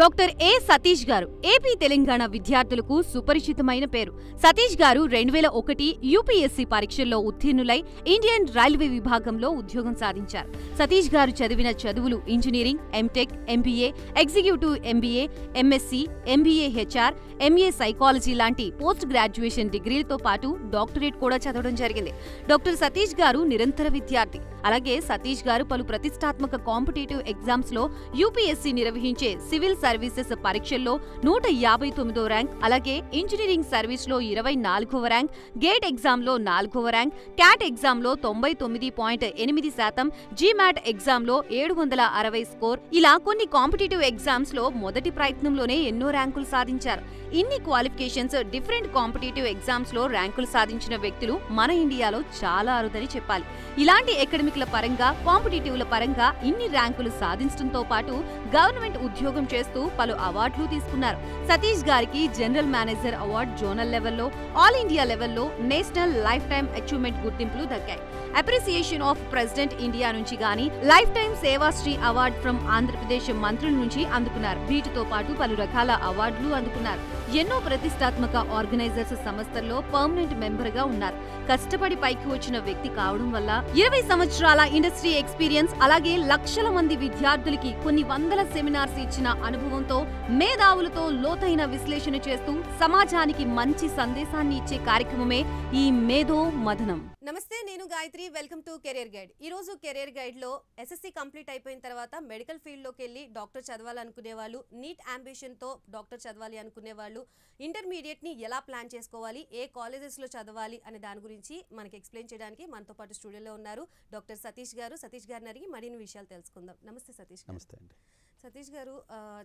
Doctor ఏ సతీష్ గారు AP Telangana విద్యార్థులకు సుపరిచితమైన పేరు సతీష్ గారు రెండు వేల ఒకటి యూపీఎస్సీ పరీక్షల్లో ఉత్తీర్ణులై ఇండియన్ రైల్వే విభాగంలో ఉద్యోగం సాధించారు సతీష్ గారు చదివిన చదువులు engineering M Tech MBA executive MBA MSc MBA HR MA psychology లాంటి పోస్ట్ గ్రాడ్యుయేషన్ డిగ్రీలతో పాటు డాక్టరేట్ కూడా చదవడం జరిగింది డాక్టర్ సతీష్ గారు నిరంతర విద్యార్థి అలాగే సతీష్ గారు పలు ప్రతిష్టాత్మక కాంపిటేటివ్ ఎగ్జామ్స్ లో యూపీఎస్సీ నిర్వహించే సివిల్ సర్వీసెస్ పరీక్షల్లో నూట యాభై తొమ్మిదో ర్యాంక్ అలాగే ఇంజనీరింగ్ సర్వీస్ లో ఇరవై నాలుగవ ర్యాంక్ గేట్ ఎగ్జామ్ లో నాలుగవ ర్యాంక్ క్యాట్ ఎగ్జామ్ లో తొంభై తొమ్మిది పాయింట్ ఎనిమిది శాతం జీమాట్ ఎగ్జామ్ లో ఏడు వందల అరవై స్కోర్ ఇలా కొన్ని కాంపిటేటివ్ ఎగ్జామ్స్ లో మొదటి ప్రయత్నంలోనే ఎన్నో ర్యాంకులు సాధించారు ఇన్ని క్వాలిఫికేషన్స్ డిఫరెంట్ కాంపిటేటివ్ ఎగ్జామ్స్ లో ర్యాంకులు సాధించిన వ్యక్తులు మన ఇండియాలో చాలా అరుదని చెప్పాలి ఇలాంటి అకాడమిక్ల పరంగా కాంపిటేటివ్ల పరంగా ఇన్ని ర్యాంకులు సాధించడంతో పాటు గవర్నమెంట్ ఉద్యోగం చేస్తూ పాటు పలు అవార్డులు తీసుకున్నారు సతీష్ గారికి జనరల్ మేనేజర్ అవార్డు జోనల్ లెవెల్లో ఆల్ ఇండియా లెవెల్లో నేషనల్ లైఫ్ టైం అచీవ్మెంట్ గుర్తింపులు దక్కాయి అప్రిసియేషన్ ఆఫ్ ప్రెసిడెంట్ ఇండియా నుంచి గాని life time Sevashri award from Andhra Pradesh మంత్రుల నుంచి అందుకున్నారు వీటితో పాటు పలు రకాల అవార్డులు అందుకున్నారు ఎన్నో ప్రతిష్టాత్మక ఆర్గనైజర్స్ సంస్థల్లో పర్మనెంట్ మెంబర్ గా ఉన్నారు కష్టపడి పైకి వచ్చిన వ్యక్తి కావడం వల్ల ఇరవై సంవత్సరాల ఇండస్ట్రీ ఎక్స్పీరియన్స్ అలాగే లక్షల మంది విద్యార్థులకి కొన్ని వందల సెమినార్స్ ఇచ్చిన అనుభవంతో మేధావులతో లోతైన విశ్లేషణ చేస్తూ సమాజానికి మంచి సందేశాన్ని ఇచ్చే కార్యక్రమమే ఈ మేధో మధనం నమస్తే నేను Gayatri welcome to career guide ఈరోజు కెరీర్ గైడ్లో ఎస్ఎస్సి కంప్లీట్ అయిపోయిన తర్వాత మెడికల్ ఫీల్డ్లోకి వెళ్ళి డాక్టర్ చదవాలనుకునే వాళ్ళు నీట్ అంబిషన్తో డాక్టర్ చదవాలి అనుకునే వాళ్ళు ఇంటర్మీడియట్ని ఎలా ప్లాన్ చేసుకోవాలి ఏ కాలేజెస్లో చదవాలి అనే దాని గురించి మనకి ఎక్స్ప్లెయిన్ చేయడానికి మనతో పాటు స్టూడియోలో ఉన్నారు డాక్టర్ సతీష్ గారు సతీష్ గారిని అడిగి మరిన్ని విషయాలు తెలుసుకుందాం నమస్తే సతీష్ నమస్తే అండి సతీష్ గారు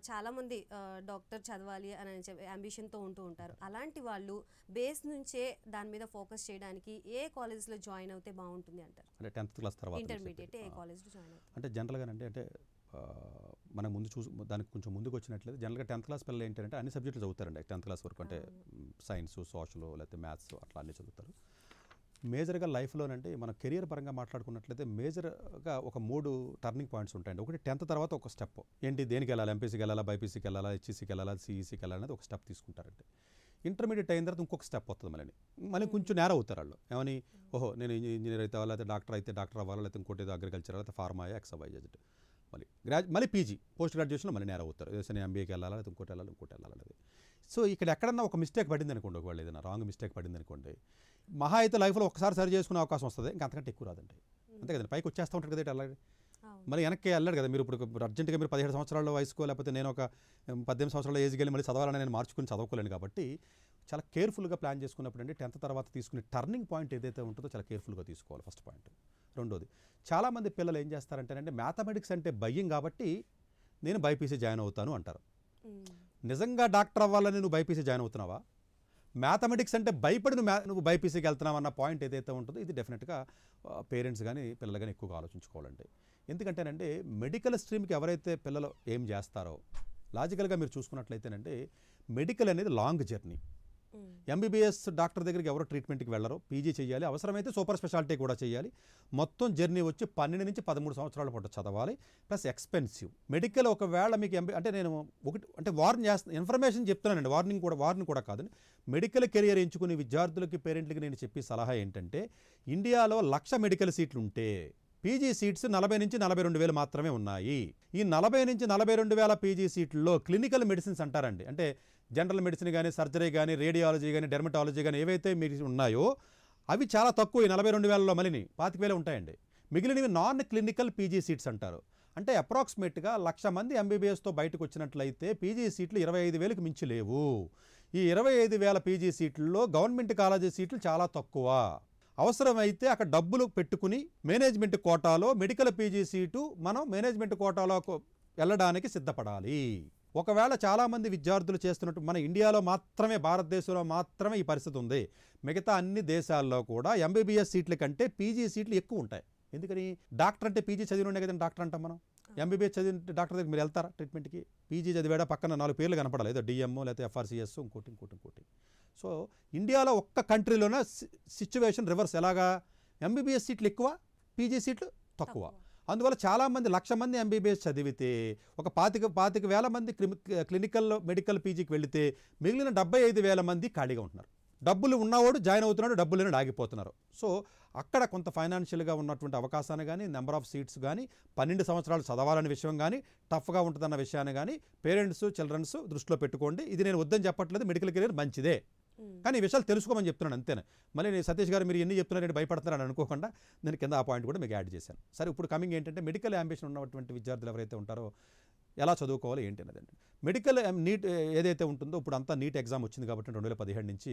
చాలామంది డాక్టర్ చదవాలి అని అంబిషన్తో ఉంటూ ఉంటారు అలాంటి వాళ్ళు బేస్ నుంచే దాని మీద ఫోకస్ చేయడానికి ఏ కాలేజ్లో జాయిన్ అయితే బాగుంటుంది అంటారు అంటే టెన్త్ క్లాస్ తర్వాత ఇంటర్మీడియట్ ఏ కాలేజ్లో జాయిన్ అంటే జనరల్గా అంటే అంటే మనం ముందు చూసి దానికి కొంచెం ముందుకు వచ్చినట్లయితే జనరల్గా టెన్త్ క్లాస్ పిల్లలు ఏంటంటే అన్ని సబ్జెక్టులు చదువుతారండి టెన్త్ క్లాస్ వరకు అంటే సైన్స్ సోషల్ లేకపోతే మ్యాథ్స్ అట్లా అన్నీ చదువుతారు మేజర్గా లైఫ్లోనంటే మన కెరియర్ పరంగా మాట్లాడుకున్నట్లయితే మేజర్గా ఒక మూడు టర్నింగ్ పాయింట్స్ ఉంటాయండి ఒకటి టెన్త్ తర్వాత ఒక స్టెప్ ఏంటి దేనికి వెళ్ళాలి ఎంపీసీకి వెళ్ళాలా బైపీసీకి వెళ్ళాలా హెచ్ఈసీకి వెళ్ళాలా సిఈసీకి వెళ్ళాలనేది ఒక స్టెప్ తీసుకుంటారండి ఇంటర్మీడియట్ అయిన తర్వాత ఇంకొక స్టెప్ వస్తుంది మళ్ళీ మళ్ళీ కొంచెం నేర అవుతారు వాళ్ళు ఏమని ఓహో నేను ఇంజనీర్ అయితే అయితే డాక్టర్ అయితే డాక్టర్ అవ్వాలి లేకపోతే ఇంకోటి ఏదో అగ్రికల్చర్ అయితే ఫార్మా అయ్యా ఎక్సవైజెడ్ మళ్ళీ గ్రాడ్యు మళ్ళీ పీజీ పోస్ట్ గ్రాడ్యుయేషన్ మళ్ళీ నేర అవుతారు ఏదైనా ఎంబీఏకి వెళ్ళాలి లేదా ఇంకోటి వెళ్ళాలి ఇంకోటి వెళ్ళాలనేది సో ఇక్కడ ఎక్కడన్నా ఒక మిస్టేక్ పడింది అనుకోండి ఒకవేళ ఏదైనా రాంగ్ మిస్టేక్ పడింది అనుకోండి మహా అయితే లైఫ్లో ఒకసారి సరి చేసుకునే అవకాశం వస్తుంది ఇంకా అంతకంటే ఎక్కువ రాదండి అంతే కదండి పైకి వచ్చేస్తూ ఉంటారు కదా అలాగే మరి వెనక్కి వెళ్ళాడు కదా మీరు ఇప్పుడు అర్జెంటుగా మీరు పదిహేడు సంవత్సరాల వయసుకో లేకపోతే నేను ఒక పద్దెనిమిది సంవత్సరాల ఏజ్కి వెళ్ళి మళ్ళీ చదవాలని నేను మార్చుకుని చదవకోలేను కాబట్టి చాలా కేర్ఫుల్గా ప్లాన్ చేసుకున్నప్పుడు అంటే టెన్త్ తర్వాత తీసుకునే టర్నింగ్ పాయింట్ ఏదైతే ఉంటుందో చాలా కేర్ఫుల్గా తీసుకోవాలి ఫస్ట్ పాయింట్ రెండోది చాలామంది పిల్లలు ఏం చేస్తారంటేనంటే మ్యాథమెటిక్స్ అంటే భయం కాబట్టి నేను బైపీసీ జాయిన్ అవుతాను అంటారు నిజంగా డాక్టర్ అవ్వాలని నువ్వు బైపీసీ జాయిన్ అవుతున్నావా మ్యాథమెటిక్స్ అంటే భయపడి నువ్వు నువ్వు బైపీసీకి వెళ్తున్నావు అన్న పాయింట్ ఏదైతే ఉంటుందో ఇది డెఫినెట్గా పేరెంట్స్ కానీ పిల్లలు కానీ ఎక్కువగా ఆలోచించుకోవాలండి ఎందుకంటేనండి మెడికల్ స్ట్రీమ్కి ఎవరైతే పిల్లలు ఏం చేస్తారో లాజికల్గా మీరు చూసుకున్నట్లయితేనండి మెడికల్ అనేది లాంగ్ జర్నీ ఎంబీబీఎస్ డాక్టర్ దగ్గరికి ఎవరు ట్రీట్మెంట్కి వెళ్ళరు పీజీ చేయాలి అవసరమైతే సూపర్ స్పెషాలిటీ కూడా చేయాలి మొత్తం జర్నీ వచ్చి పన్నెండు నుంచి పదమూడు సంవత్సరాల పాటు చదవాలి ప్లస్ ఎక్స్పెన్సివ్ మెడికల్ ఒకవేళ మీకు ఎంబీ అంటే నేను ఒకటి అంటే వార్న్ చేస్తాను ఇన్ఫర్మేషన్ చెప్తున్నానండి వార్నింగ్ కూడా వార్నింగ్ కూడా కాదని మెడికల్ కెరియర్ ఎంచుకునే విద్యార్థులకి పేరెంట్లకి నేను చెప్పే సలహా ఏంటంటే ఇండియాలో లక్ష మెడికల్ సీట్లు ఉంటే పీజీ సీట్స్ నలభై నుంచి నలభై రెండు వేలు మాత్రమే ఉన్నాయి ఈ నలభై నుంచి నలభై రెండు వేల పీజీ సీట్లలో క్లినికల్ మెడిసిన్స్ అంటారండి అంటే జనరల్ మెడిసిన్ కానీ సర్జరీ కానీ రేడియాలజీ కానీ డెర్మటాలజీ కానీ ఏవైతే మీరు ఉన్నాయో అవి చాలా తక్కువ నలభై రెండు వేలలో మళ్ళీ పాతిక వేలు ఉంటాయండి మిగిలినవి నాన్ క్లినికల్ పీజీ సీట్స్ అంటారు అంటే అప్రాక్సిమేట్గా లక్ష మంది ఎంబీబీఎస్తో బయటకు వచ్చినట్లయితే పీజీ సీట్లు ఇరవై ఐదు వేలకు మించి లేవు ఈ ఇరవై ఐదు వేల పీజీ సీట్లలో గవర్నమెంట్ కాలేజీ సీట్లు చాలా తక్కువ అవసరమైతే అక్కడ డబ్బులు పెట్టుకుని మేనేజ్మెంట్ కోటాలో మెడికల్ పీజీ సీటు మనం మేనేజ్మెంట్ కోటాలో వెళ్ళడానికి సిద్ధపడాలి ఒకవేళ చాలామంది విద్యార్థులు చేస్తున్నట్టు మన ఇండియాలో మాత్రమే భారతదేశంలో మాత్రమే ఈ పరిస్థితి ఉంది మిగతా అన్ని దేశాల్లో కూడా ఎంబీబీఎస్ సీట్ల కంటే పీజీ సీట్లు ఎక్కువ ఉంటాయి ఎందుకని డాక్టర్ అంటే పీజీ చదివిన కదండి డాక్టర్ అంటాం మనం ఎంబీబీఎస్ చదివిన డాక్టర్ దగ్గర మీరు వెళ్తారా ట్రీట్మెంట్కి పీజీ చదివాడా పక్కన నాలుగు పేర్లు కనపడాలి ఏదో డిఎంఓ లేకపోతే ఎఫ్ఆర్సీఎస్ ఇంకోటి ఇంకోటి ఇంకోటి సో ఇండియాలో ఒక్క కంట్రీలోనే సిచ్యువేషన్ రివర్స్ ఎలాగా ఎంబీబీఎస్ సీట్లు ఎక్కువ పీజీ సీట్లు తక్కువ అందువల్ల చాలామంది లక్ష మంది ఎంబీబీఎస్ చదివితే ఒక పాతిక పాతిక వేల మంది క్లినికల్ మెడికల్ పీజీకి వెళితే మిగిలిన డెబ్బై ఐదు వేల మంది ఖాళీగా ఉంటున్నారు డబ్బులు ఉన్నవాడు జాయిన్ అవుతున్నాడు డబ్బులు లేని ఆగిపోతున్నారు సో అక్కడ కొంత ఫైనాన్షియల్గా ఉన్నటువంటి అవకాశాన్ని కానీ నెంబర్ ఆఫ్ సీట్స్ కానీ పన్నెండు సంవత్సరాలు చదవాలనే విషయం కానీ టఫ్గా ఉంటుందన్న విషయాన్ని కానీ పేరెంట్స్ చిల్డ్రన్స్ దృష్టిలో పెట్టుకోండి ఇది నేను వద్దని చెప్పట్లేదు మెడికల్ కెరీర్ మంచిదే కానీ ఈ విషయాలు తెలుసుకోమని చెప్తున్నాను అంతేనే మళ్ళీ నేను సతీష్ గారు మీరు ఎన్ని చెప్తున్నారంటే భయపడుతున్నారని అనుకోకుండా నేను కింద ఆ పాయింట్ కూడా మీకు యాడ్ చేశాను సరే ఇప్పుడు కమింగ్ ఏంటంటే మెడికల్ అంబిషన్ ఉన్నటువంటి విద్యార్థులు ఎవరైతే ఉంటారో ఎలా చదువుకోవాలి ఏంటి అనేది మెడికల్ నీట్ ఏదైతే ఉంటుందో ఇప్పుడు అంతా నీట్ ఎగ్జామ్ వచ్చింది కాబట్టి రెండు వేల పదిహేడు నుంచి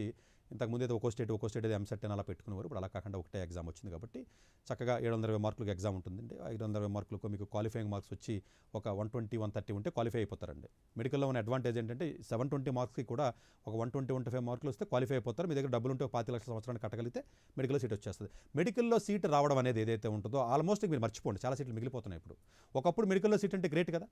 ఇంతకుముందు అయితే ఒక్కో స్టేట్ ఒక్కో స్టేట్ అయితే ఎంసెట్ అని అలా పెట్టుకునేవారు ఇప్పుడు అలా కాకుండా ఒకటే ఎగ్జామ్ వచ్చింది కాబట్టి చక్కగా ఏడు వందల మార్కులకు ఎగ్జామ్ ఉంటుందండి ఐదు వందల మార్కులకు మీకు క్వాలిఫైయింగ్ మార్క్స్ వచ్చి ఒక వన్ ట్వంటీ వన్ థర్టీ ఉంటే క్వాలిఫై అయిపోతారండి మెడికల్లో ఉన్న అడ్వాంటేజ్ ఏంటంటే సెవెన్ ట్వంటీ మార్క్స్కి కూడా ఒక వన్ ట్వంటీ వన్ ఫైవ్ మార్కులు వస్తే క్వాలిఫై అయిపోతారు మీ దగ్గర డబ్బులు ఉంటే పాతి లక్షల సంవత్సరానికి కట్టగలిగితే మెడికల్లో సీట్ వచ్చేస్తుంది మెడికల్లో సీట్ రావడం అనేది ఏదైతే ఉంటుందో ఆల్మోస్ట్ మీరు మర్చిపోండి చాలా సీట్లు మిగిలిపోతున్నాయి ఇప్పుడు ఒకప్పుడు మెడికల్లో సీట్ అంటే గ్రేట్ కదా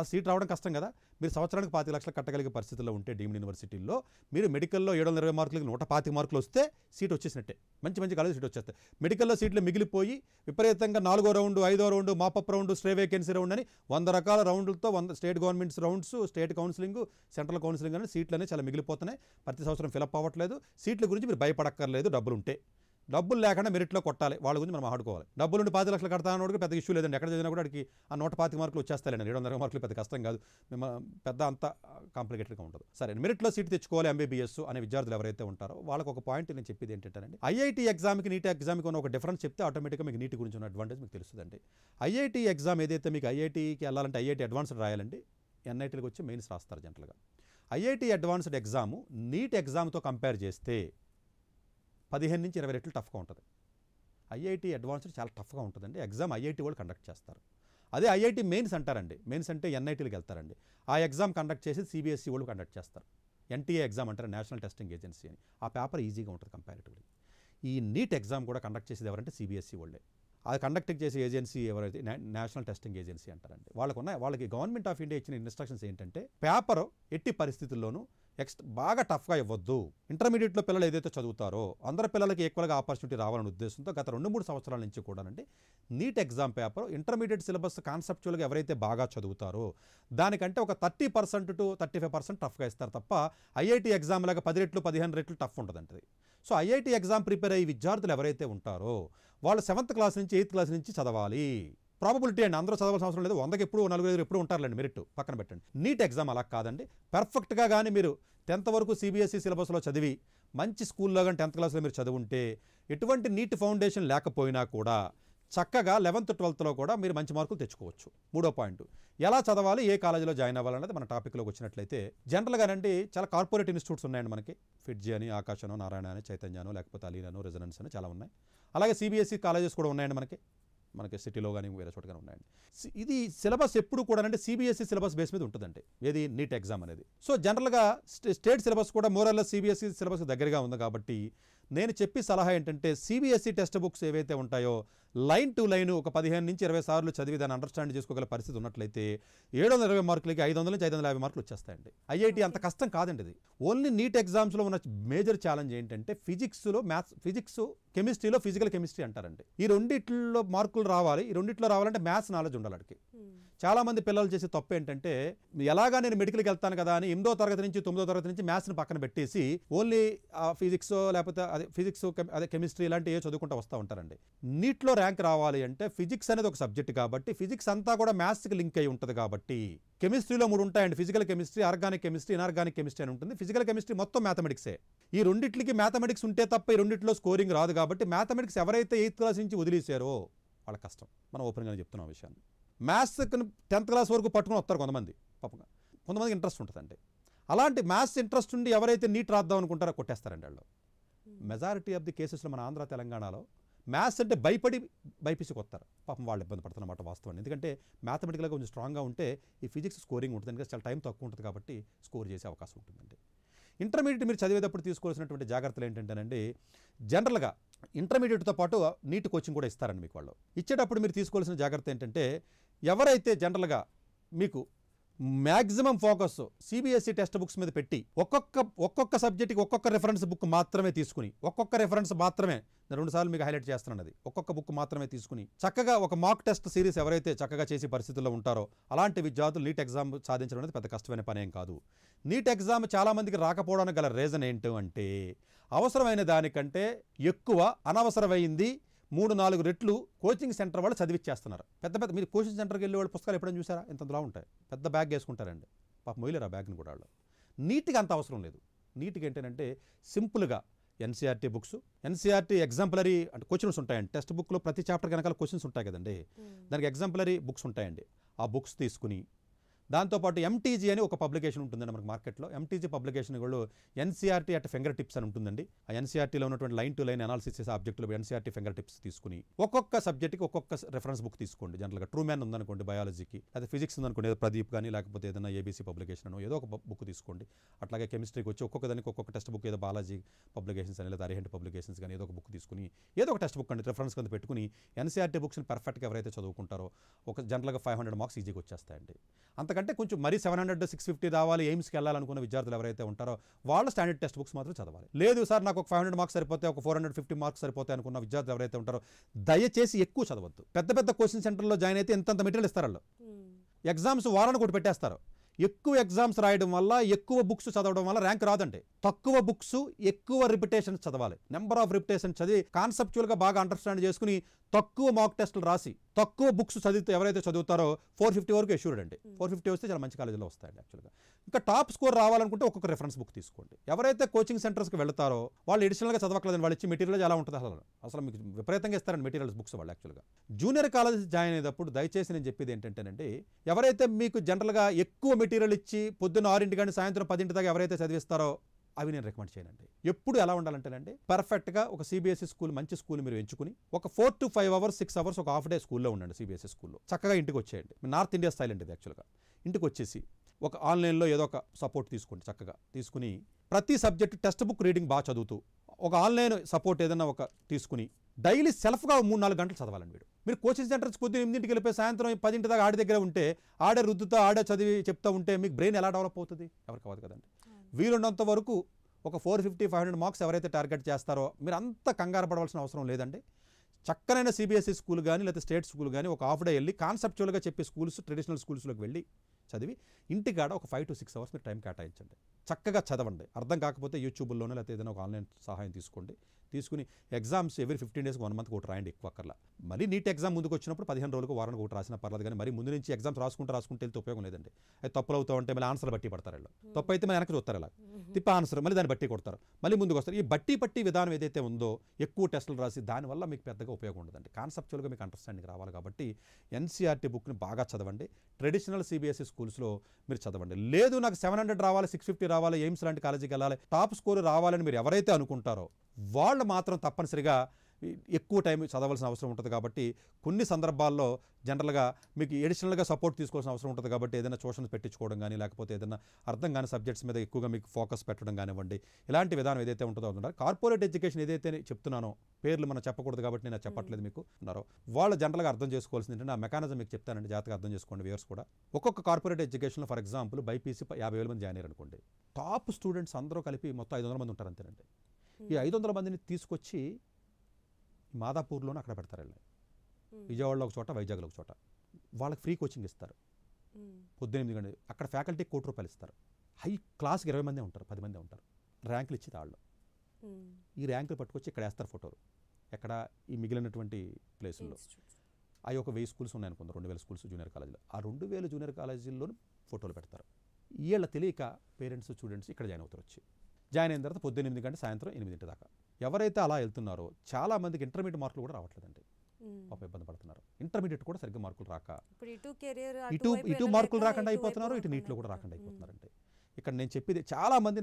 ఆ సీట్ రావడం కష్టం కదా మీరు సంవత్సరానికి పాతి లక్షలు కట్టగలిగే పరిస్థితుల్లో ఉంటే డీమ్డ్ యూనివర్సిటీల్లో మీరు మెడికల్లో ఏడు వందల ఇరవై మార్కులకి నూట పాతి మార్కులు వస్తే సీట్ వచ్చేసినట్టే మంచి మంచి కాలేజ్ సీట్ వచ్చేస్తాయి మెడికల్లో సీట్లు మిగిలిపోయి విపరీతంగా నాలుగో రౌండ్ ఐదో round mop up round stray vacancy round అని వంద రకాల రౌండ్లతో వంద state governments rounds state counselling central counselling అని సీట్లు అనేవి చాలా మిగిలిపోతున్నాయి ప్రతి సంవత్సరం ఫిలప్ అవ్వట్లేదు సీట్ల గురించి మీరు భయపడక్కర్లేదు డబ్బులు ఉంటే డబ్బులు లేకుండా మెరిట్లో కొట్టాలి వాళ్ళ గురించి మనం ఆడుకోవాలి డబ్బులు నుండి పాతి లక్షలు కడతా అన్నోడికి పెద్ద ఇష్యూ లేదండి ఎక్కడ చదివినా కూడా వాడికి ఆ నూట పాతిక మార్కులు వచ్చేస్తాయండి ఏడు వందల మార్కులు పెద్ద కష్టం కాదు పెద్ద అంత కాంప్లికేటెడ్గా ఉంటుంది సరే మెరిట్లో సీట్ తెచ్చుకోవాలి ఎంబీబీఎస్ అనే విద్యార్థులు ఎవరైతే ఉంటారో వాళ్ళకి ఒక పాయింట్ నేను చెప్పేది ఏంటంటేనండి ఐఐటి ఎగ్జామ్కి నీట్ ఎగ్జామ్కి ఉన్న ఒక డిఫరెన్స్ చెప్తే ఆటోమేటిక్గా మీకు నీటి గురించి ఉన్న అడ్వాంటేజ్ మీకు తెలుస్తుందండి ఐఐటి ఎగ్జామ్ ఏదైతే మీకు ఐఐటీకి వెళ్ళాలంటే ఐఐటీ అడ్వాన్స్డ్ రాయాలండి ఎన్ఐటీలకు వచ్చి మెయిన్స్ రాస్తారు జనరల్గా ఐఐటి అడ్వాన్స్డ్ ఎగ్జామ్ నీట్ ఎగ్జామ్తో కంపేర్ చేస్తే పదిహేను నుంచి ఇరవై రెట్లు టఫ్గా ఉంటుంది ఐఐటి అడ్వాన్స్డ్ చాలా టఫ్గా ఉంటుందండి ఎగ్జామ్ ఐఐటి వాళ్ళు కండక్ట్ చేస్తారు అదే ఐఐటి మెయిన్స్ అంటారండి మెయిన్స్ అంటే ఎన్ఐటీలకు వెళ్తారండి ఆ ఎగ్జామ్ కండక్ట్ చేసి సిబిఎస్ఈ వాళ్ళు కండక్ట్ చేస్తారు ఎన్టీఏ ఎగ్జామ్ అంటారు నేషనల్ టెస్టింగ్ ఏజెన్సీ అని ఆ పేపర్ ఈజీగా ఉంటుంది కంపారిటివ్లీ ఈ నీట్ ఎగ్జామ్ కూడా కండక్ట్ చేసేది ఎవరంటే సిబిఎస్ఈ వాళ్ళే అది కండక్ట్ చేసే ఏజెన్సీ ఎవరైతే నేషనల్ టెస్టింగ్ ఏజెన్సీ అంటారండి వాళ్ళకున్న వాళ్ళకి గవర్నమెంట్ ఆఫ్ ఇండియా ఇచ్చిన ఇన్స్ట్రక్షన్స్ ఏంటంటే పేపర్ ఎట్టి పరిస్థితుల్లోనూ ఎక్స్ బాగా టఫ్గా ఇవ్వద్దు ఇంటర్మీడియట్లో పిల్లలు ఏదైతే చదువుతారో అందరి పిల్లలకి ఈక్వల్గా ఆపర్చునిటీ రావాలనే ఉద్దేశంతో గత రెండు మూడు సంవత్సరాల నుంచి కూడానండి NEET exam paper intermediate syllabus కాన్సెప్చువల్గా ఎవరైతే బాగా చదువుతారో దానికంటే ఒక thirty percent to thirty five percent టఫ్గా ఇస్తారు తప్ప ఐఐటి ఎగ్జామ్ లాగా పది రెట్లు పదిహేను రెట్లు టఫ్ ఉండదంటది సో ఐఐటి ఎగ్జామ్ ప్రిపేర్ అయ్యే విద్యార్థులు ఎవరైతే ఉంటారో వాళ్ళు సెవెంత్ క్లాస్ నుంచి ఎయిత్ క్లాస్ నుంచి చదవాలి ప్రాబబిలిటీ అండి అందరూ చదవాల్సిన అవసరం లేదు వందకి ఎప్పుడు నలుగురు ఐదు ఎప్పుడు ఉంటారులేండి మెరిట్ పక్కన పెట్టండి నీట్ ఎగ్జామ్ అలా కాదండి పర్ఫెక్ట్గా కానీ మీరు టెన్త్ వరకు సిబిఎస్ఈ సిలబస్లో చదివి మంచి స్కూల్లో కానీ టెన్త్ క్లాస్లో మీరు చదువుంటే ఎటువంటి నీట్ ఫౌండేషన్ లేకపోయినా కూడా చక్కగా లెవెన్త్ ట్వెల్త్లో కూడా మీరు మంచి మార్కులు తెచ్చుకోవచ్చు మూడో పాయింట్ ఎలా చదవాలి ఏ కాలేజీలో జాయిన్ అవ్వాలన్నది మన టాపిక్లోకి వచ్చినట్లయితే జనరల్గానండి చాలా కార్పొరేట్ ఇన్స్టిట్యూట్స్ ఉన్నాయండి మనకి ఫిడ్జి అని ఆకాశను నారాయణ అని చైతన్యను లేకపోతే అలీనో రెజనెన్స్ అని చాలా ఉన్నాయి అలాగే సిబిఎస్ఈ కాలేజెస్ కూడా ఉన్నాయండి మనకి మనకి సిటీలో కానీ వేరే చోట కానీ ఉన్నాయండి ఇది సిలబస్ ఎప్పుడు కూడా అంటే సిబిఎస్ఈ e సిలబస్ బేస్ మీద ఉంటుందండి ఏది నీట్ ఎగ్జామ్ అనేది సో జనరల్గా స్టేట్ సిలబస్ కూడా మోరల్ సిబిఎస్ఈ e సిలబస్ దగ్గరగా ఉంది కాబట్టి నేను చెప్పి సలహా ఏంటంటే సిబిఎస్ఈ టెక్స్ట్ బుక్స్ ఏవైతే ఉంటాయో లైన్ టు లైన్ ఒక పదిహేను నుంచి ఇరవై సార్లు చదివి దాన్ని అండర్స్టాండ్ చేసుకోగల పరిస్థితి ఉన్నట్లయితే ఏడు వందల ఇరవై మార్కులకి ఐదు వందల నుంచి ఐదు వందల యాభై మార్కులు వచ్చేస్తాయండి ఐఐటి అంత కష్టం కాదండి ఇది ఓన్లీ నీట్ ఎగ్జామ్స్లో ఉన్న మేజర్ ఛాలెంజ్ ఏంటంటే ఫిజిక్స్లో మ్యాథ్స్ ఫిజిక్స్ కెమిస్ట్రీలో ఫిజికల్ కెమిస్ట్రీ అంటారండి ఈ రెండిట్లో మార్కులు రావాలి ఈ రెండిట్లో రావాలంటే మ్యాథ్స్ నాలెడ్జ్ ఉండాలి చాలామంది పిల్లలు చేసే తప్పు ఏంటంటే ఎలాగా నేను మెడికల్కి వెళ్తాను కదా అని ఎనిమిదో తరగతి నుంచి తొమ్మిదో తరగతి నుంచి మ్యాథ్స్ని పక్కన పెట్టేసి ఓన్లీ ఫిజిక్స్ లేకపోతే అదే ఫిజిక్స్ అదే కెమిస్ట్రీ ఇలాంటివి చదువుకుంటూ వస్తూ ఉంటారండి నీట్లో ర్యాంక్ రావాలి అంటే ఫిజిక్స్ అనేది ఒక సబ్జెక్ట్ కాబట్టి ఫిజిక్స్ అంతా కూడా మ్యాథ్స్కి లింక్ అయి ఉంటుంది కాబట్టి కెమిస్ట్రీలో మూడు ఉంటాయండి physical chemistry organic chemistry inorganic chemistry అని ఉంటుంది ఫిజికల్ కెమిస్ట్రీ మొత్తం మ్యాథమెటిక్సే ఈ రెండింటికి మ్యాథమెటిక్స్ ఉంటే తప్ప ఈ రెండింటిలో స్కోరింగ్ రాదు కాబట్టి మ్యాథమెటిక్స్ ఎవరైతే ఎయిత్ క్లాస్ నుంచి వదిలేశారో వాళ్ళ కష్టం మనం ఓపెన్గానే చెప్తున్నాం విషయాన్ని మ్యాథ్స్ టెన్త్ క్లాస్ వరకు పట్టుకుని వస్తారు కొంతమంది పాపంగా కొంతమందికి ఇంట్రెస్ట్ ఉంటుందండి అలాంటి మ్యాథ్స్ ఇంట్రెస్ట్ ఉండి ఎవరైతే నీట్ రాద్దాం అనుకుంటారో కొట్టేస్తారండి వాళ్ళు hmm. మెజారిటీ ఆఫ్ ది కేసెస్లో మన ఆంధ్ర తెలంగాణలో మ్యాథ్స్ అంటే భయపడి బైపీసీకి వస్తారు పాపం వాళ్ళు ఇబ్బంది పడుతున్నమాట వాస్తవాన్ని ఎందుకంటే మ్యాథమెటికల్గా కొంచెం స్ట్రాంగ్గా ఉంటే ఈ ఫిజిక్స్ స్కోరింగ్ ఉంటుంది ఎందుకంటే చాలా టైం తక్కువ ఉంటుంది కాబట్టి స్కోర్ చేసే అవకాశం ఉంటుందండి ఇంటర్మీడియట్ మీరు చదివేటప్పుడు తీసుకోవాల్సినటువంటి జాగ్రత్తలు ఏంటంటేనండి జనరల్గా ఇంటర్మీడియట్తో పాటు నీట్ కోచింగ్ కూడా ఇస్తారండి మీకు వాళ్ళు ఇచ్చేటప్పుడు మీరు తీసుకోవాల్సిన జాగ్రత్త ఏంటంటే ఎవరైతే జనరల్గా మీకు maximum focus CBSE text books మీద పెట్టి ఒక్కొక్క ఒక్కొక్క సబ్జెక్ట్కి ఒక్కొక్క రెఫరెన్స్ బుక్ మాత్రమే తీసుకుని ఒక్కొక్క రెఫరెన్స్ మాత్రమే రెండు సార్లు మీకు హైలైట్ చేస్తున్నాను అది ఒక్కొక్క బుక్ మాత్రమే తీసుకుని చక్కగా ఒక మాక్ టెస్ట్ సిరీస్ ఎవరైతే చక్కగా చేసే పరిస్థితుల్లో ఉంటారో అలాంటి విద్యార్థులు నీట్ ఎగ్జామ్ సాధించడం అనేది పెద్ద కష్టమైన పనేం కాదు నీట్ ఎగ్జామ్ చాలామందికి రాకపోవడానికి గల రీజన్ ఏంటంటే అవసరమైన దానికంటే ఎక్కువ అనవసరమైంది మూడు నాలుగు రెట్లు కోచింగ్ సెంటర్ వాళ్ళు చదివిచ్చేస్తున్నారు పెద్ద పెద్ద మీరు కోచింగ్ సెంటర్కి వెళ్ళే వాళ్ళు పుస్తకాలు ఎప్పుడైనా చూసారా ఇంతలా ఉంటాయి పెద్ద బ్యాగ్ వేసుకుంటారండి పాప మొయ్యలేరు ఆ బ్యాగ్ని కూడా వాళ్ళు నీట్గా అంత అవసరం లేదు నీట్గా ఏంటంటే సింపుల్గా ఎన్సీఆర్టీ బుక్స్ ఎన్సీఆర్టీ ఎగ్జాంపులరీ అంటే క్వశ్చన్స్ ఉంటాయండి టెక్స్ట్ బుక్లో ప్రతి చాప్టర్ కనుక క్వశ్చన్స్ ఉంటాయి కదండి దానికి ఎగ్జాంపులరీ బుక్స్ ఉంటాయండి ఆ బుక్స్ తీసుకుని దాంతోపాటు ఎంటీజీ అని ఒక పబ్లికేషన్ ఉంటుందండి మనకు మార్కెట్లో ఎంటీజీ పబ్లికేషన్ కూడా NCERT e at finger tips అని ఉంటుందండి ఆ ఎన్సీఆర్టీలో e ఉన్నటువంటి లైన్ టు లైన్ అనాలిసిస్ చేసే ఆబ్జెక్టులు ఎన్సీఆర్టీ ఫింగర్ టిప్స్ తీసుకుని ఒక్కొక్క సబ్జెక్ట్కి ఒక్కొక్క రెఫరెన్స్ బుక్ తీసుకోండి జనరల్గా ట్రూ మ్యాన్ ఉందనుకోండి బయాలజీకి లేదా ఫిజిక్స్ ఉందనుకోండి ఏదో ప్రదీప్ కానీ లేకపోతే ఏదైనా ఏబీసీ పబ్లికేషన్ ఏదో ఒక బుక్ తీసుకోండి అట్లాగే కెమిస్ట్రీకి వచ్చి ఒక్కొక్క దానికి ఒక్కొక్క టెస్ట్ బుక్ ఏదో బాలాజీ పబ్లికేషన్స్ అని లేదా అరిహెంట్ పబ్లికేషన్స్ కానీ ఏదో ఒక బుక్ తీసుకుని ఏదో ఒక టెస్ట్ బుక్ అండి రెఫరెన్స్ కింద పెట్టుకుని ఎన్సీఆర్టీ బుక్స్ని పర్ఫెక్ట్గా ఎవరైతే చదువుకుంటారో ఒక జనరల్గా ఫైవ్ హండ్రెడ్ మార్క్స్ ఈజీగా వచ్చేస్తాయండి అంత అంతకంటే కొంచెం మరీ సెవెన్ హండ్రెడ్ సిక్స్ ఫిఫ్టీ రావాలి ఎయిమ్స్కి వెళ్ళాలనుకున్న విద్యార్థులు ఎవరైతే ఉంటారో వాళ్ళ స్టాండర్డ్ టెస్ట్ బుక్స్ మాత్రం చదవాలి లేదు సార్ నాకు ఒక ఫైవ్ హండ్రెడ్ మార్క్స్ సరిపోతే ఒక ఫోర్ హండ్రెడ్ ఫిఫ్టీ మార్క్స్ సరిపోతే అనుకున్న విద్యార్థులు ఎవరైతే ఉంటారో దయచేసి ఎక్కువ చదవద్దు పెద్ద పెద్ద క్వశ్చన్ సెంటర్లో జాయిన్ అయితే ఎంతంత మెటీరియల్ ఇస్తారు వాళ్ళు ఎగ్జామ్స్ వారాన్ని కూడా పెట్టేస్తారు ఎక్కువ ఎగ్జామ్స్ రాయడం వల్ల ఎక్కువ బుక్స్ చదవడం వల్ల ర్యాంక్ రాదండి తక్కువ బుక్స్ ఎక్కువ రిపిటేషన్స్ చదవాలి నెంబర్ ఆఫ్ రిపిటేషన్ చదివి కాన్సెప్చువల్గా బాగా అండర్స్టాండ్ చేసుకుని తక్కువ మాక్ టెస్టులు రాసి తక్కువ బుక్స్ చదివితే ఎవరైతే చదువుతారో ఫోర్ ఫిఫ్టీ వరకు ఎష్యూర్డ్ అండి ఫోర్ hmm. ఫిఫ్టీ వస్తే చాలా మంచి కాలేజీలో వస్తాయండి యాక్చువల్గా ఇంకా టాప్ స్కోర్ రావాలనుకుంటే ఒక్కొక్క రిఫరెన్స్ బుక్ తీసుకోండి ఎవరైతే కోచింగ్ సెంటర్స్కి వెళ్తారో వాళ్ళు ఎడిషనల్గా చదవకలేదని వాళ్ళు ఇచ్చి మెటీరియల్ ఎలా ఉంటుంది అసలు అసలు మీకు విపరీతంగా ఇస్తారండి మెటీరియల్స్ బుక్స్ వాళ్ళు యాక్చువల్గా జూనియర్ కాలేజ్ జాయిన్ అయినప్పుడు దయచేసి నేను చెప్పేది ఏంటంటేనండి ఎవరైతే మీకు జనరల్గా ఎక్కువ మెటీరియల్ ఇచ్చి పొద్దున్న ఆరింటి కానీ సాయంత్రం పదింటి దాకా ఎవరైతే చదివిస్తారో అవి నేను రికమెండ్ చేయనండి ఎప్పుడు ఎలా ఉండాలంటేనండి పర్ఫెక్ట్గా ఒక సిబిఎస్ఈ e స్కూల్ మంచి స్కూల్ మీరు ఎంచుకుని ఒక four to five hours six hours ఒక హాఫ్ డే స్కూల్లో ఉండండి సిబిఎస్ఈ e స్కూల్లో చక్కగా ఇంటికి వచ్చేయండి నార్త్ ఇండియా స్టైల్ అండి ఇది యాక్చువల్గా ఇంటికి వచ్చేసి ఒక ఆన్లైన్లో ఏదో ఒక సపోర్ట్ తీసుకోండి చక్కగా తీసుకుని ప్రతి సబ్జెక్టు టెక్స్ట్ బుక్ రీడింగ్ బాగా చదువుతూ ఒక ఆన్లైన్ సపోర్ట్ ఏదైనా ఒక తీసుకుని డైలీ సెల్ఫ్గా మూడు నాలుగు గంటలు చదవాలండి వీడు మీరు కోచింగ్ సెంటర్స్ కొద్దిగా ఎనిమిదింటికి వెళ్ళిపోయి సాయంత్రం పదింటి దాకా ఆడి దగ్గర ఉంటే ఆడే రుద్దుతో ఆడే చదివి చెప్తా ఉంటే మీకు బ్రెయిన్ ఎలా డెవలప్ అవుతుంది ఎవరికి అవ్వదు కదండి వీలున్నంత వరకు ఒక four fifty five hundred marks ఎవరైతే టార్గెట్ చేస్తారో మీరు అంత కంగారు పడవలసిన అవసరం లేదండి చక్కనైన సిబిఎస్ఈ స్కూల్ కానీ లేకపోతే స్టేట్ స్కూల్ కానీ ఒక హాఫ్ డే వెళ్ళి కాన్సెప్చువల్గా చెప్పే స్కూల్స్ ట్రెడిషనల్ స్కూల్స్లోకి వెళ్ళి చదివి ఇంటికాడ ఒక ఫైవ్ టు సిక్స్ అవర్స్ మీరు టైం కేటాయించండి చక్కగా చదవండి అర్థం కాకపోతే యూట్యూబ్లోనే లేకపోతే ఏదైనా ఒక ఆన్లైన్ సహాయం తీసుకోండి తీసుకుని exams every fifteen days one month ఒకటి రాయండి ఎక్కువ అక్కర్లా మళ్ళీ నీట్ ఎగ్జామ్ ముందుకు వచ్చినప్పుడు పదిహేను రోజులకు వారానికి ఒకటి రాసిన పర్లేదు కానీ మరి ముందు నుంచి ఎగ్జామ్స్ రాసుకుంటూ రాసుకుంటే వెళ్తే ఉపయోగం లేదండి అది తప్పులు అవుతా ఉంటే మళ్ళీ ఆన్సర్ బట్టి పడతారు వాళ్ళు తప్పు అయితే మళ్ళీ వెనక్కి చూస్తారు తిప్ప ఆన్సర్ మళ్ళీ దాన్ని బట్టి కొడతారు మళ్ళీ ముందుకు వస్తారు ఈ బట్టి పట్టి విధానం ఏదైతే ఉందో ఎక్కువ టెస్టులు రాసి దానివల్ల మీకు పెద్దగా ఉపయోగం ఉండదండి కాన్సెప్చువల్గా మీకు అండర్స్టాండింగ్ రావాలి కాబట్టి ఎన్సీఆర్టీ బుక్ని బాగా చదవండి ట్రెడిషనల్ సిబిఎస్ఈ స్కూల్స్లో మీరు చదవండి లేదు నాకు సెవెన్ హండ్రెడ్ రావాలి సిక్స్ ఫిఫ్టీ రావాలి ఎయిమ్స్ లాంటి కాలేజీకి వెళ్ళాలి టాప్ స్కోర్ రావాలని మీరు ఎవరైతే అనుకుంటారో వాళ్ళు మాత్రం తప్పనిసరిగా ఎక్కువ టైం చదవాల్సిన అవసరం ఉంటుంది కాబట్టి కొన్ని సందర్భాల్లో జనరల్గా మీకు ఎడిషనల్గా సపోర్ట్ తీసుకోవాల్సిన అవసరం ఉంటుంది కాబట్టి ఏదైనా ట్యూషన్స్ పెట్టించుకోవడం కానీ లేకపోతే ఏదైనా అర్థం కాని సబ్జెక్ట్స్ మీద ఎక్కువగా మీకు ఫోకస్ పెట్టడం కానివ్వండి ఇలాంటి విధానం ఏదైతే ఉంటుందో అంటున్నారు కార్పొరేట్ ఎడ్యుకేషన్ ఏదైతే చెప్తున్నానో పేర్లు మనం చెప్పకూడదు కాబట్టి నేను చెప్పట్లేదు మీకు అన్నారు వాళ్ళు జనరల్గా అర్థం చేసుకోవాల్సింది ఏంటంటే ఆ మెకానిజం మీకు చెప్తానండి జాగ్రత్తగా అర్థం చేసుకోండి వ్యూర్స్ కూడా ఒక్కొక్క కార్పొరేట్ ఎడ్యుకేషన్లో ఫర్ ఎగ్జాంపుల్ బైపీసీ యాభై వేల మంది జాయిన్ అయ్యారు అనుకోండి టాప్ స్టూడెంట్స్ అందరూ కలిపి మొత్తం ఐదు వందల మంది ఉంటారు అంతేనండి Hmm. ఈ ఐదు వందల మందిని తీసుకొచ్చి మాదాపూర్లోనే అక్కడ పెడతారు వెళ్ళి hmm. విజయవాడలో ఒక చోట వైజాగ్లో ఒక చోట వాళ్ళకి ఫ్రీ కోచింగ్ ఇస్తారు hmm. పొద్దునెనిమిది గంటలు అక్కడ ఫ్యాకల్టీ కోటి రూపాయలు ఇస్తారు హై క్లాస్కి ఇరవై మంది ఉంటారు పది మంది ఉంటారు ర్యాంకులు ఇచ్చి వాళ్ళు ఈ ర్యాంకులు పట్టుకొచ్చి ఇక్కడ వేస్తారు ఫోటోలు ఎక్కడ ఈ మిగిలినటువంటి ప్లేసుల్లో అవి ఒక వెయ్యి స్కూల్స్ ఉన్నాయి అనుకుందాం రెండు వేల స్కూల్స్ జూనియర్ కాలేజీలో ఆ రెండు వేల జూనియర్ కాలేజీల్లో ఫోటోలు పెడతారు వీళ్ళ తెలియక పేరెంట్స్ స్టూడెంట్స్ ఇక్కడ జాయిన్ అవుతారు వచ్చి జాయిన్ అయిన తర్వాత పొద్దున్న గంట సాయంత్రం ఎనిమిదింటి దాకా ఎవరైతే అలా వెళ్తున్నారో చాలా మందికి ఇంటర్మీడియట్ మార్కులు కూడా రావట్లేదండి పాప ఇబ్బంది పడుతున్నారు ఇంటర్మీడియట్ కూడా సరిగ్గా మార్కులు రాక ఇటు ఇటు మార్కులు రాకుండా అయిపోతున్నారు ఇటు నీటిలో కూడా రాకుండా అయిపోతున్నారండి ఇక్కడ నేను చెప్పేది చాలా మంది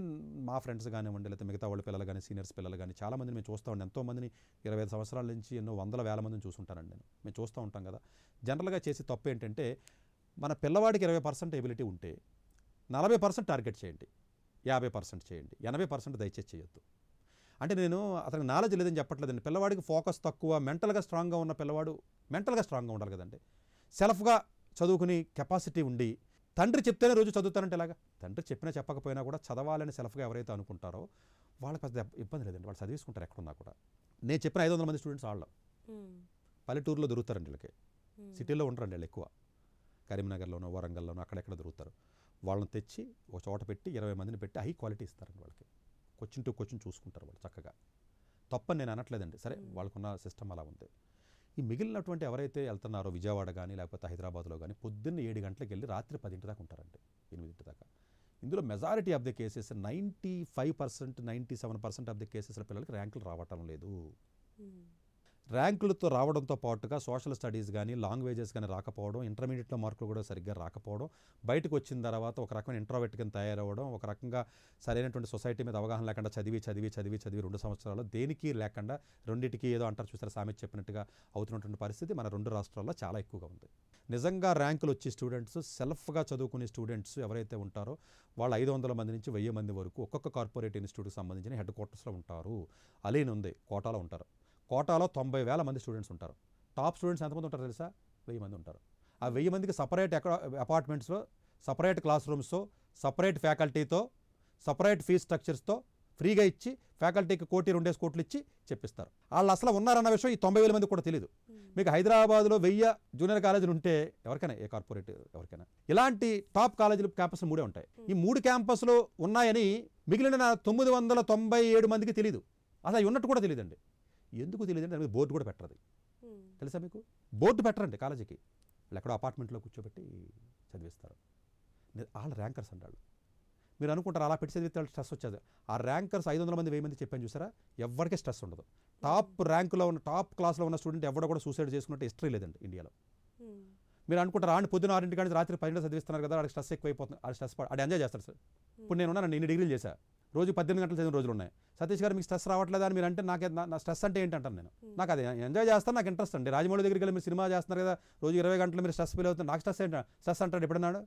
మా ఫ్రెండ్స్ కానివ్వండి లేకపోతే మిగతా వాళ్ళ పిల్లలు కానీ సీనియర్స్ పిల్లలు కానీ చాలామందిని మేము చూస్తూ ఉండే ఎంతోమందిని ఇరవై ఐదు సంవత్సరాల నుంచి ఎన్నో వందల వేల మందిని చూసుంటానండి నేను మేము చూస్తూ ఉంటాం కదా జనరల్గా చేసే తప్పు ఏంటంటే మన పిల్లవాడికి ఇరవై పర్సెంట్ ఎబిలిటీ ఉంటే నలభై పర్సెంట్ టార్గెట్ చేయండి యాభై పర్సెంట్ చేయండి ఎనభై పర్సెంట్ దయచేసి చేయొద్దు అంటే నేను అతనికి నాలెడ్జ్ లేదని చెప్పట్లేదండి పిల్లవాడికి ఫోకస్ తక్కువ మెంటల్గా స్ట్రాంగ్గా ఉన్న పిల్లవాడు మెంటల్గా స్ట్రాంగ్గా ఉండాలి కదండి సెల్ఫ్గా చదువుకుని కెపాసిటీ ఉండి తండ్రి చెప్తేనే రోజు చదువుతానంటే ఇలాగా తండ్రి చెప్పినా చెప్పకపోయినా కూడా చదవాలని సెల్ఫ్గా ఎవరైతే అనుకుంటారో వాళ్ళకి పెద్ద ఇబ్బంది లేదండి వాళ్ళు చదివేసుకుంటారు ఎక్కడున్నా కూడా నేను చెప్పిన ఐదు వందల మంది స్టూడెంట్స్ వాళ్ళు పల్లెటూరులో దొరుకుతారండి వీళ్ళకి సిటీలో ఉంటారండి వాళ్ళు ఎక్కువ కరీంనగర్లోనో వరంగల్లోనో అక్కడెక్కడ దొరుకుతారు వాళ్ళని తెచ్చి ఒక చోట పెట్టి ఇరవై మందిని పెట్టి హై క్వాలిటీ ఇస్తారండి వాళ్ళకి క్వశ్చన్ టు క్వశ్చన్ చూసుకుంటారు వాళ్ళు చక్కగా తప్పని నేను అనట్లేదండి సరే వాళ్ళకున్న సిస్టమ్ అలా ఉంది ఈ మిగిలినటువంటి ఎవరైతే వెళ్తున్నారో విజయవాడ కానీ లేకపోతే హైదరాబాద్లో కానీ పొద్దున్న ఏడు గంటలకు వెళ్ళి రాత్రి పదింటి దాకా ఉంటారండి ఎనిమిదింటి దాకా ఇందులో majority of the cases ninety five percent ninety seven percent of the cases పిల్లలకి ర్యాంకులు రావటం లేదు ర్యాంకులతో రావడంతో పాటుగా సోషల్ స్టడీస్ కానీ లాంగ్వేజెస్ కానీ రాకపోవడం ఇంటర్మీడియట్లో మార్కులు కూడా సరిగ్గా రాకపోవడం బయటకు వచ్చిన తర్వాత ఒక రకమైన ఇంట్రోవెట్ కింద తయారవ్వడం ఒక రకంగా సరైనటువంటి సొసైటీ మీద అవగాహన లేకుండా చదివి చదివి చదివి చదివి రెండు సంవత్సరాలు దేనికి లేకుండా రెండింటికి ఏదో అంటారు చూసారు సామెత చెప్పినట్టుగా అవుతున్నటువంటి పరిస్థితి మన రెండు రాష్ట్రాల్లో చాలా ఎక్కువగా ఉంది నిజంగా ర్యాంకులు వచ్చే స్టూడెంట్స్ సెల్ఫ్గా చదువుకునే స్టూడెంట్స్ ఎవరైతే ఉంటారో వాళ్ళు ఐదు వందల మంది నుంచి వెయ్యి మంది వరకు ఒక్కొక్క కార్పొరేట్ ఇన్స్టిట్యూట్కి సంబంధించిన హెడ్ క్వార్టర్స్లో ఉంటారు అలీన్ ఉంది కోటాలో ఉంటారు కోటాలో తొంభై వేల మంది స్టూడెంట్స్ ఉంటారు టాప్ స్టూడెంట్స్ ఎంతమంది ఉంటారు తెలుసా వెయ్యి మంది ఉంటారు ఆ వెయ్యి మందికి సపరేట్ ఎక్కడ అపార్ట్మెంట్స్లో సపరేట్ క్లాస్ రూమ్స్తో సపరేట్ ఫ్యాకల్టీతో సపరేట్ ఫీజ్ స్ట్రక్చర్స్తో ఫ్రీగా ఇచ్చి ఫ్యాకల్టీకి కోటి రెండేసి కోట్లు ఇచ్చి చెప్పిస్తారు వాళ్ళు అసలు ఉన్నారన్న విషయం ఈ తొంభై వేల మంది కూడా తెలియదు hmm. మీకు హైదరాబాద్లో వెయ్యి జూనియర్ కాలేజీలు ఉంటే ఎవరికైనా ఏ కార్పొరేట్ ఎవరికైనా ఇలాంటి టాప్ కాలేజీలు క్యాంపస్లు మూడే ఉంటాయి hmm. ఈ మూడు క్యాంపస్లు ఉన్నాయని మిగిలిన తొమ్మిది వందల తొంభై ఏడు మందికి తెలియదు అసలు ఉన్నట్టు కూడా తెలియదండి ఎందుకు తెలియదు దాని బోర్డు కూడా పెట్టరు తెలుసా మీకు బోర్డు పెట్టరండి కాలేజీకి వాళ్ళు ఎక్కడో అపార్ట్మెంట్లో కూర్చోబెట్టి చదివిస్తారు వాళ్ళ ర్యాంకర్స్ వాళ్ళు మీరు అనుకుంటారు అలా పెట్టి చదివితే వాళ్ళు స్ట్రెస్ వచ్చేది ఆ ర్యాంకర్స్ ఐదు వందల మంది వెయ్యి మంది చెప్పాను చూసారా ఎవరికీ స్ట్రెస్ ఉండదు టాప్ ర్యాంకులో ఉన్న టాప్ క్లాస్లో ఉన్న స్టూడెంట్ ఎవడో కూడా సూసైడ్ చేసుకున్నట్టు హిస్టరీ లేదండి ఇండియాలో మీరు అనుకుంటారు ఆడిని పొద్దున ఆరింటి కానీ రాత్రి పన్నెండు చదివిస్తున్నారు కదా ఆడికి స్ట్రెస్ ఎక్కువైపోతుంది ఆడి స్ట్రెస్ ఆడి ఎంజాయ్ చేస్తారు సార్ ఇప్పుడు నేను ఉన్నాను ఇన్ని డిగ్రీలు చేశాను రోజు పద్దెనిమిది గంటలు చదివిన రోజులు ఉన్నాయి సతీష్ గారు మీకు స్ట్రెస్ రావట్లేదు అని మీరు అంటే నాకు నా స్ట్రెస్ అంటే ఏంటంటాను నేను నాకు అది ఎంజాయ్ చేస్తాను నాకు ఇంట్రెస్ట్ అండి రాజమౌళి దగ్గరికి వెళ్ళి మీరు సినిమా చేస్తున్నారు కదా రోజు ఇరవై గంటలు మీరు స్ట్రెస్ ఫీల్ అవుతుంది నాకు స్ట్రెస్ ఏంటి స్ట్రెస్ అంటాడు ఎప్పుడన్నాడు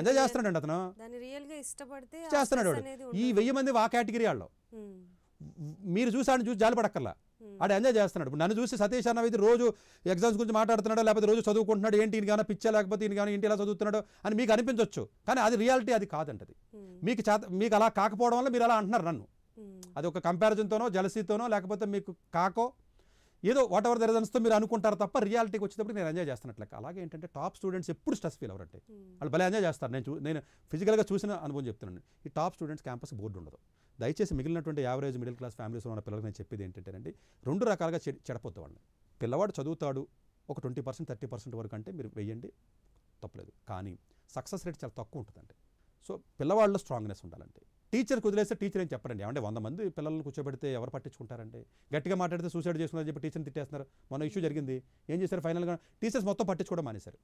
ఎంజాయ్ చేస్తున్నాడు అతను చేస్తున్నాడు ఈ వెయ్యి మంది ఆ కేటగిరీ వాళ్ళు మీరు చూసాను చూసి జాలిపడక్కర్లా ఆడు ఎంజాయ్ చేస్తున్నాడు నన్ను చూసి సతీష్ అన్న ఇది రోజు ఎగ్జామ్స్ గురించి మాట్లాడుతున్నాడు లేకపోతే రోజు చదువుకుంటున్నాడు ఏంటి ఈయన కానీ పిచ్చా లేకపోతే ఈయన కానీ ఇంటి ఎలా చదువుతున్నాడు అని మీకు అనిపించవచ్చు కానీ అది రియాలిటీ అది కాదంటది hmm. మీకు మీకు అలా కాకపోవడం వల్ల మీరు అలా అంటున్నారు నన్ను hmm. అది ఒక కంపారిజన్తోనో జలసీతోనో లేకపోతే మీకు కాకో ఏదో వాట్ ఎవర్ ద రీజన్స్తో మీరు అనుకుంటారు తప్ప రియాలిటీకి వచ్చేటప్పుడు నేను ఎంజాయ్ చేస్తున్నట్లు అలాగే ఏంటంటే టాప్ స్టూడెంట్స్ ఎప్పుడు స్ట్రెస్ ఫీల్ అవ్వరంటే hmm. వాళ్ళు భలే ఎంజాయ్ చేస్తారు నేను నేను ఫిజికల్గా చూసిన అనుభవం చెప్తున్నాను ఈ టాప్ స్టూడెంట్స్ క్యాంపస్ బోర్డు ఉండదు దయచేసి మిగిలినటువంటి యావరేజ్ మిడిల్ క్లాస్ ఫ్యామిలీస్లో ఉన్న పిల్లలకు నేను చెప్పేది అండి రెండు రకాలుగా చెడపొద్దు వాళ్ళని పిల్లవాడు చదువుతాడు ఒక ట్వంటీ పర్సెంట్ థర్టీ పర్సెంట్ వరకు అంటే మీరు వెయ్యండి తప్పలేదు కానీ సక్సెస్ రేట్ చాలా తక్కువ ఉంటుందండి సో పిల్లవాళ్ళలో స్ట్రాంగ్నెస్ ఉండాలంటే టీచర్ కుదిలేస్తే టీచర్ ఏం చెప్పండి ఏమంటే వంద మంది పిల్లలను కూర్చోబెడితే ఎవరు పట్టించుకుంటారండి గట్టిగా మాట్లాడితే సూసైడ్ చేసుకున్నారని చెప్పి టీచర్ని తిట్టేస్తున్నారు మన ఇష్యూ జరిగింది ఏం చేశారు ఫైనల్గా టీచర్స్ మొత్తం పట్టించుకోవడం మానేశారు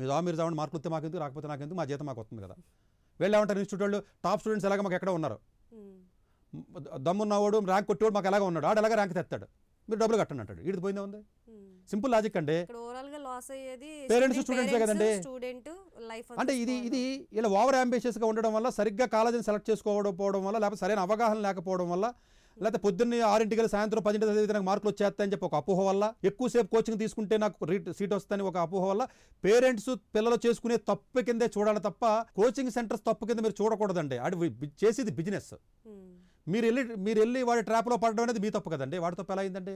మీరు మీరు చావండి మార్కులు వస్తే మాకు ఎందుకు రాకపోతే నాకెందుకు మా జీతం మాకు వస్తుంది కదా వెళ్ళా ఉంటారు ఇన్స్టిట్యూట్ వాళ్ళు టాప్ స్టూడెంట్స్ ఎలాగ మాకు ఎక్కడ ఉన్నారు దమ్మున్నవాడు ర్యాంక్ కొట్టేవాడు మాకు ఎలాగ ఉన్నాడు ఆడు ఎలాగ ర్యాంక్ తెస్తాడు మీరు డబ్బులు కట్టండి అంటాడు ఇటు పోయిందే ఉంది సింపుల్ లాజిక్ అండి పేరెంట్స్ స్టూడెంట్స్ కదండి అంటే ఇది ఇది ఇలా ఓవర్ అంబిషియస్గా ఉండడం వల్ల సరిగ్గా కాలేజీని సెలెక్ట్ చేసుకోవడం పోవడం వల్ల లేకపోతే సరైన అవగాహన లేకపోవడం వల్ల లేకపోతే పొద్దున్నే ఆరింటికి సాయంత్రం పదింటి చదివితే నాకు మార్కులు వచ్చేస్తాయని చెప్పి ఒక అపోహ వల్ల ఎక్కువసేపు కోచింగ్ తీసుకుంటే నాకు సీట్ వస్తాయని ఒక అపోహ వల్ల పేరెంట్స్ పిల్లలు చేసుకునే తప్పు కిందే చూడాలి తప్ప కోచింగ్ సెంటర్స్ తప్పు కింద మీరు చూడకూడదండి అది చేసేది బిజినెస్ మీరు వెళ్ళి మీరు వెళ్ళి వాడి ట్రాప్లో పడడం అనేది మీ తప్పు కదండి వాడితో ఎలా అయిందండి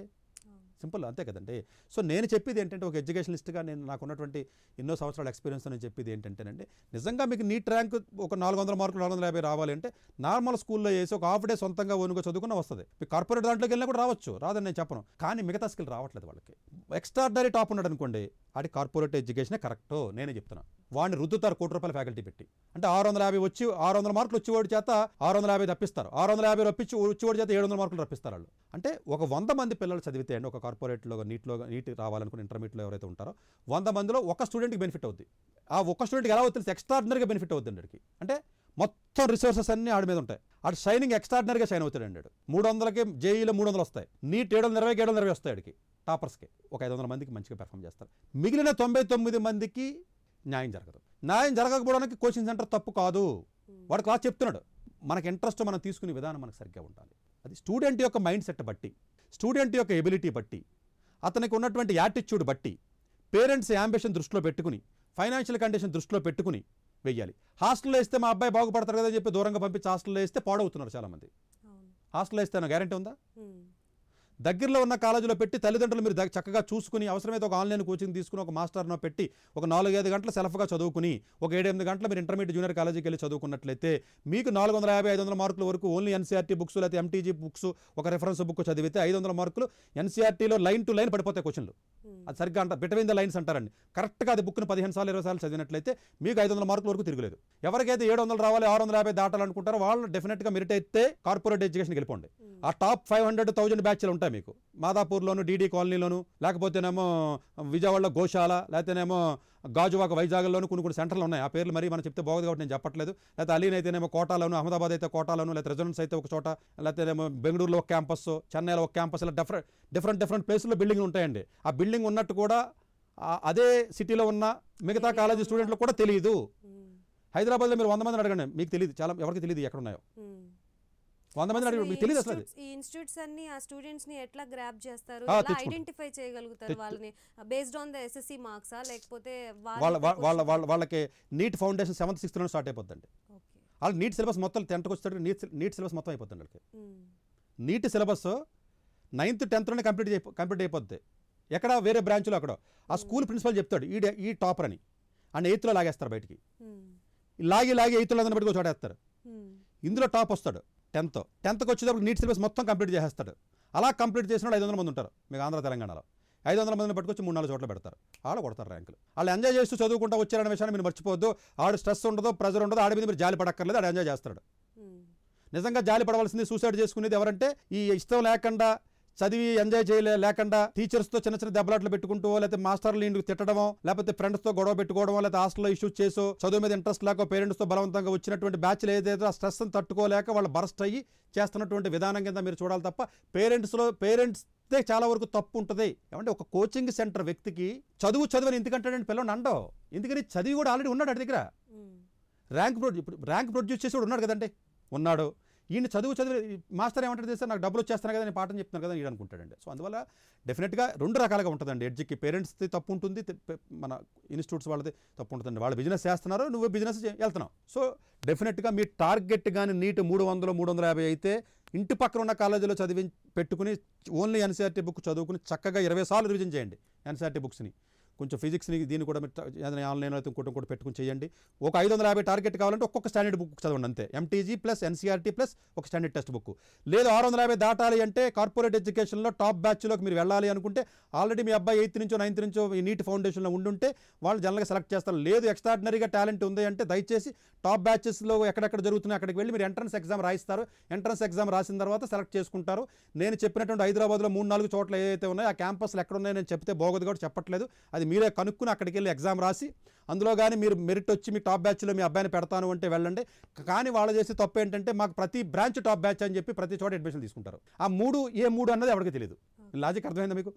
సింపుల్ అంతే కదండి సో నేను చెప్పేది ఏంటంటే ఒక ఎడ్యుకేషనిస్ట్గా నేను నాకు ఉన్నటువంటి ఎన్నో సంవత్సరాల ఎక్స్పీరియన్స్ నేను చెప్పేది ఏంటంటేనండి నిజంగా మీకు నీట్ ర్యాంక్ ఒక నాలుగు వందల మార్కులు నాలుగు వందల యాభై రావాలంటే నార్మల్ స్కూల్లో వేసి ఒక హాఫ్ డే సొంతంగా ఓనుగా చదువుకున్న వస్తుంది మీకు కార్పొరేట్ దాంట్లోకి వెళ్ళినా కూడా రావచ్చు రాదని నేను చెప్పను కానీ మిగతా స్కిల్ రావట్లేదు వాళ్ళకి ఎక్స్ట్రాడనరీ టాప్ ఉన్నాడు అనుకోండి అది కార్పొరేట్ ఎడ్యుకేషనే కరెక్ట్ నేనే చెప్తున్నాను వాడిని రుద్దుతారు కోటి రూపాయల ఫ్యాకల్టీ పెట్టి అంటే ఆరు వందల యాభై వచ్చి ఆరు వందల మార్కులు వచ్చేవాడి చేత ఆరు వందల యాభై తప్పిస్తారు ఆరు వందల యాభై రప్పించి వచ్చేవాడి చేత ఏడు వందల మార్కులు రప్పిస్తారు వాళ్ళు అంటే ఒక వంద మంది పిల్లలు చదివితే అండి ఒక కార్పొరేట్లో నీట్లో నీట్ రావాలనుకున్న ఇంటర్మీడియట్లో ఎవరైతే ఉంటారో వంద మందిలో ఒక స్టూడెంట్కి బెనిఫిట్ అవుద్ది ఆ ఒక్క స్టూడెంట్కి ఎలా అవుతుంది ఎక్స్ట్రాడినరీగా బెనిఫిట్ అవుతుంది అండి అంటే మొత్తం రిసోర్సెస్ అన్నీ ఆడి మీద ఉంటాయి ఆడు షైనింగ్ ఎక్స్ట్రాడినరీగా షైన్ అవుతాడు అండి మూడు వందలకి జేఈలో మూడు వందలు వస్తాయి నీట్ ఏడు వందల ఇరవై ఏడు వందల ఇరవై వస్తాయి ఆడికి టాపర్స్కి ఒక ఐదు వందల మందికి మంచిగా పెర్ఫామ్ చేస్తారు మిగిలిన తొంభై తొమ్మిది మందికి న్యాయం జరగదు న్యాయం జరగకపోవడానికి కోచింగ్ సెంటర్ తప్పు కాదు వాడు క్లాస్ చెప్తున్నాడు మనకి ఇంట్రెస్ట్ మనం తీసుకునే విధానం మనకు సరిగ్గా ఉండాలి అది స్టూడెంట్ యొక్క మైండ్ సెట్ బట్టి స్టూడెంట్ యొక్క ఎబిలిటీ బట్టి అతనికి ఉన్నటువంటి యాటిట్యూడ్ బట్టి పేరెంట్స్ యాంబిషన్ దృష్టిలో పెట్టుకుని ఫైనాన్షియల్ కండిషన్ దృష్టిలో పెట్టుకుని వెయ్యాలి హాస్టల్లో వేస్తే మా అబ్బాయి బాగుపడతారు కదా చెప్పి దూరంగా పంపించి హాస్టల్లో వేస్తే పాడవుతున్నారు చాలామంది హాస్టల్లో వేస్తే గ్యారంటీ ఉందా దగ్గరలో ఉన్న కాలేజీలో పెట్టి తల్లిదండ్రులు మీరు చక్కగా చూసుకుని అవసరమైతే ఒక ఆన్లైన్ కోచింగ్ తీసుకుని ఒక మాస్టర్నో పెట్టి ఒక నాలుగైదు గంటలు సెల్ఫ్గా చదువుకుని ఒక ఏడెనిమిది గంటలు మీరు ఇంటర్మీడియట్ జూనియర్ కాలేజీకి వెళ్ళి చదువుకున్నట్లయితే మీకు నాలుగు వందల యాభై ఐదు వందల మార్కుల వరకు ఓన్లీ ఎన్సీఆర్టీ బుక్స్ లేకపోతే ఎంటీజీ బుక్స్ ఒక రెఫరెన్స్ బుక్ చదివితే ఐదు వందల మార్కులు ఎన్సీఆర్టీలో లైన్ టు లైన్ పడిపోతాయి క్వశ్చన్లు Hmm. అది సరిగ్గా అంట బిటవీన్ ద లైన్స్ అంటారండి కరెక్ట్గా అది బుక్ను పదిహేను సార్లు ఇరవై సార్లు చదివినట్లయితే మీకు ఐదు వందల మార్కుల వరకు తిరగలేదు ఎవరికైతే ఏడు వందలు రావాలి ఆరు వందల యాభై దాటాలనుకుంటారో వాళ్ళు డెఫినెట్గా మెరిట్ అయితే కార్పొరేట్ ఎడ్యుకేషన్కి వెళ్ళిపోండి hmm. ఆ టాప్ ఫైవ్ హండ్రెడ్ థౌజండ్ బ్యాచ్లు ఉంటాయి మీకు మాదాపూర్లోను డీడీ కాలనీలోను లేకపోతేనేమో విజయవాడలో గోశాల లేకపోతేనేమో గాజువాక వైజాగ్లోను కొన్ని కొన్ని సెంటర్లు ఉన్నాయి ఆ పేర్లు మరి మనం చెప్తే బాగుంది కాబట్టి నేను చెప్పట్లేదు లేకపోతే అలీన్ అయితేనేమో కోటాలోను అహ్మదాబాద్ అయితే కోటాలోను లేకపోతే రెజనెన్స్ అయితే ఒక చోట లేకపోతేనేమో బెంగళూరులో ఒక క్యాంపస్ చెన్నైలో ఒక క్యాంపస్ ఇలా డిఫరెంట్ డిఫరెంట్ డిఫరెంట్ ప్లేసుల్లో బిల్డింగ్లు ఉంటాయండి ఆ బిల్డింగ్ ఉన్నట్టు కూడా అదే సిటీలో ఉన్న మిగతా కాలేజీ స్టూడెంట్లు కూడా తెలియదు హైదరాబాద్లో మీరు వంద మందిని అడగండి మీకు తెలియదు చాలా ఎవరికి తెలియదు ఎక్కడ ఉన్నాయో వంద మంది తెలియదు ఈ ఇన్స్టిట్యూట్స్ ఆ స్టూడెంట్స్ ని ఎట్లా గ్రాప్ చేస్తారు ఐడెంటిఫై చేయగలుగుతారు బేస్డ్ ఆన్ మార్క్స్ లేకపోతే వాళ్ళ వాళ్ళ వాళ్ళకి నీట్ ఫౌండేషన్ సెవెంత్ సిక్స్త్ నుండి స్టార్ట్ అయిపోద్దండి వాళ్ళు నీట్ సిలబస్ మొత్తం టెన్త్కి వచ్చేటప్పుడు నీట్ నీట్ సిలబస్ మొత్తం అయిపోతుంది వాళ్ళకి నీట్ సిలబస్ నైన్త్ టెన్త్లోనే కంప్లీట్ కంప్లీట్ అయిపోద్ది ఎక్కడ వేరే బ్రాంచ్లో అక్కడ ఆ స్కూల్ ప్రిన్సిపల్ చెప్తాడు ఈ ఈ టాపర్ అని అండ్ ఎయిత్లో లాగేస్తారు బయటికి లాగి లాగి ఎయిత్లో లో బట్టి ఇందులో టాప్ వస్తాడు టెన్త్ టెన్త్కి వచ్చేటప్పుడు నీట్ సిలబస్ మొత్తం కంప్లీట్ చేసేస్తాడు అలా కంప్లీట్ చేసిన ఐదు వందల మంది ఉంటారు మీకు ఆంధ్ర తెలంగాణలో ఐదు వందల మందిని పట్టుకొచ్చి మూడు నాలుగు చోట్ల పెడతారు ఆడ కొడతారు ర్యాంకులు వాళ్ళు ఎంజాయ్ చేస్తూ చదువుకుంటూ వచ్చారనే విషయాన్ని మీరు మర్చిపోవద్దు ఆడు స్ట్రెస్ ఉండదు ప్రెజర్ ఉండదు ఆడ మీద మీరు జాలి పడక్కర్లేదు ఆడు ఎంజాయ్ చేస్తాడు నిజంగా జాలి పడవలసింది సూసైడ్ చేసుకునేది ఎవరంటే ఈ ఇష్టం లేకుండా చదివి ఎంజాయ్ చేయలే లేకుండా టీచర్స్ తో చిన్న చిన్న దెబ్బలాట్లు పెట్టుకుంటూ లేకపోతే మాస్టర్లు ఇంటికి తిట్టడమో లేకపోతే ఫ్రెండ్స్ తో గొడవ పెట్టుకోవడం లేకపోతే హాస్టల్లో ఇష్యూస్ చేసో చదువు మీద ఇంట్రెస్ట్ లేక పేరెంట్స్ తో బలవంతంగా వచ్చినటువంటి బ్యాచ్లు ఏదైతే ఆ స్ట్రెస్ తట్టుకోలేక వాళ్ళు బరస్ట్ అయ్యి చేస్తున్నటువంటి విధానం కింద మీరు చూడాలి తప్ప పేరెంట్స్లో పేరెంట్స్ చాలా వరకు తప్పు ఉంటుంది ఏమంటే ఒక కోచింగ్ సెంటర్ వ్యక్తికి చదువు చదువుని ఎందుకంటాడంటే పిల్లలు అండవు ఎందుకని చదివి కూడా ఆల్రెడీ ఉన్నాడు అడి దగ్గర ర్యాంక్ ప్రొడ్యూ ర్యాంక్ ప్రొడ్యూస్ చేసి కూడా ఉన్నాడు కదండి ఉన్నాడు ఈయన చదువు చదివి మాస్టర్ ఏమంటారు తెలిసే నాకు డబ్బులు వచ్చేస్తాను కదా నేను పాఠం చెప్తున్నాను కదా ఈయన అనుకుంటాడండి సో అందువల్ల డెఫినెట్గా రెండు రకాలుగా ఉంటుందండి ఎడ్జికి పేరెంట్స్ది తప్పు ఉంటుంది మన ఇన్స్టిట్యూట్స్ వాళ్ళది తప్పు ఉంటుందండి వాళ్ళు బిజినెస్ చేస్తున్నారు నువ్వు బిజినెస్ వెళ్తున్నావు సో డెఫినెట్గా మీ టార్గెట్ కానీ నీట్ మూడు వందలు మూడు వందల యాభై అయితే ఇంటి పక్కన ఉన్న కాలేజీలో చదివి పెట్టుకుని ఓన్లీ ఎన్సీఆర్టీ బుక్ చదువుకుని చక్కగా ఇరవై సార్లు రివిజన్ చేయండి ఎన్సీఆర్టీ బుక్స్ని కొంచెం ఫిజిక్స్ని దీన్ని కూడా మీరు ఏదైనా ఆన్లైన్లో అయితే ఇంకోటి కూడా పెట్టుకుని చేయండి ఒక ఐదు వందల యాభై టార్గెట్ కావాలంటే ఒక్కొక్క స్టాండర్డ్ బుక్ చదవండి అంతే ఎంటీజీ ప్లస్ ఎన్సీఆర్టీ ప్లస్ ఒక స్టాండర్డ్ టెక్స్ట్ బుక్ లేదు ఆరు వందల యాభై దాటాలి అంటే కార్పొరేట్ ఎడ్యుకేషన్లో టాప్ బ్యాచ్లోకి మీరు వెళ్ళాలి అనుకుంటే ఆల్రెడీ మీ అబ్బాయి ఎయిత్ నుంచో నైన్త్ నుంచో ఈ నీట్ ఫౌండేషన్లో ఉండుంటే వాళ్ళు జనరల్గా సెలెక్ట్ చేస్తారు లేదు ఎక్స్ట్రాడినరీగా టాలెంట్ ఉంది అంటే దయచేసి టాప్ బ్యాచెస్లో ఎక్కడెక్కడ జరుగుతున్నాయి అక్కడికి వెళ్ళి మీరు ఎంట్రన్స్ ఎగ్జామ్ రాయిస్తారు ఎంట్రన్స్ ఎగ్జామ్ రాసిన తర్వాత సెలెక్ట్ చేసుకుంటారు నేను చెప్పినటువంటి హైదరాబాద్లో మూడు నాలుగు చోట్ల ఏదైతే ఉన్నాయో ఆ క్యాంపస్లు ఎక్కడ ఉన్నాయో నేను చెప్తే బాగోదు కూడా చెప్పట్లేదు అది మీరే కనుక్కుని అక్కడికి వెళ్ళి ఎగ్జామ్ రాసి అందులో కానీ మీరు మెరిట్ వచ్చి మీ టాప్ బ్యాచ్లో మీ అబ్బాయిని పెడతాను అంటే వెళ్ళండి కానీ వాళ్ళు చేసే తప్పు ఏంటంటే మాకు ప్రతి బ్రాంచ్ టాప్ బ్యాచ్ అని చెప్పి ప్రతి చోట అడ్మిషన్ తీసుకుంటారు ఆ మూడు ఏ మూడు అన్నది ఎవరికి తెలియదు లాజిక్ అర్థమైందా మీకు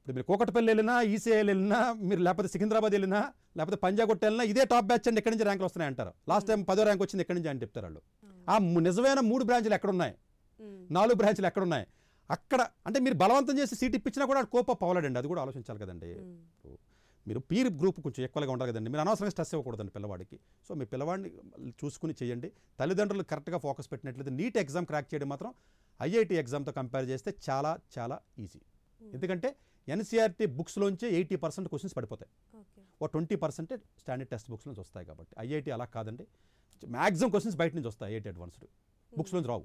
ఇప్పుడు మీరు కోకటపల్లి వెళ్ళినా ఈసీఐ వెళ్ళినా మీరు లేకపోతే సికింద్రాబాద్ వెళ్ళినా లేకపోతే పంజాగుట్ట వెళ్ళినా ఇదే టాప్ బ్యాచ్ అండి ఎక్కడి నుంచి ర్యాంకులు వస్తున్నాయి అంటారు లాస్ట్ టైం పదో ర్యాంక్ వచ్చింది ఎక్కడి నుంచి అని చెప్తారు వాళ్ళు ఆ నిజమైన మూడు బ్రాంచ్లు ఎక్కడున్నాయి నాలుగు బ్రాంచ్లు ఎక్కడున్నాయి అక్కడ అంటే మీరు బలవంతం చేసి సీట్ ఇప్పించినా కూడా కోప పవలడండి అది కూడా ఆలోచించాలి కదండి మీరు పీర్ గ్రూప్ కొంచెం ఎక్కువగా ఉండాలి కదండి మీరు అనవసరంగా స్ట్రెస్ ఇవ్వకూడదండి పిల్లవాడికి సో మీ పిల్లవాడిని చూసుకుని చేయండి తల్లిదండ్రులు కరెక్ట్గా ఫోకస్ పెట్టినట్లయితే నీట్ ఎగ్జామ్ క్రాక్ చేయడం మాత్రం ఐఐటి ఎగ్జామ్తో కంపేర్ చేస్తే చాలా చాలా ఈజీ hmm. ఎందుకంటే ఎన్సీఆర్టీ నుంచి ఎయిటీ పర్సెంట్ క్వశ్చన్స్ పడిపోతాయి ఓ twenty percent standard test books నుంచి వస్తాయి కాబట్టి ఐఐటీ అలా కాదండి మ్యాక్సిమం క్వశ్చన్స్ బయట నుంచి వస్తాయి ఐఐటీ అడ్వాన్స్డ్ బుక్స్లోంచి రావు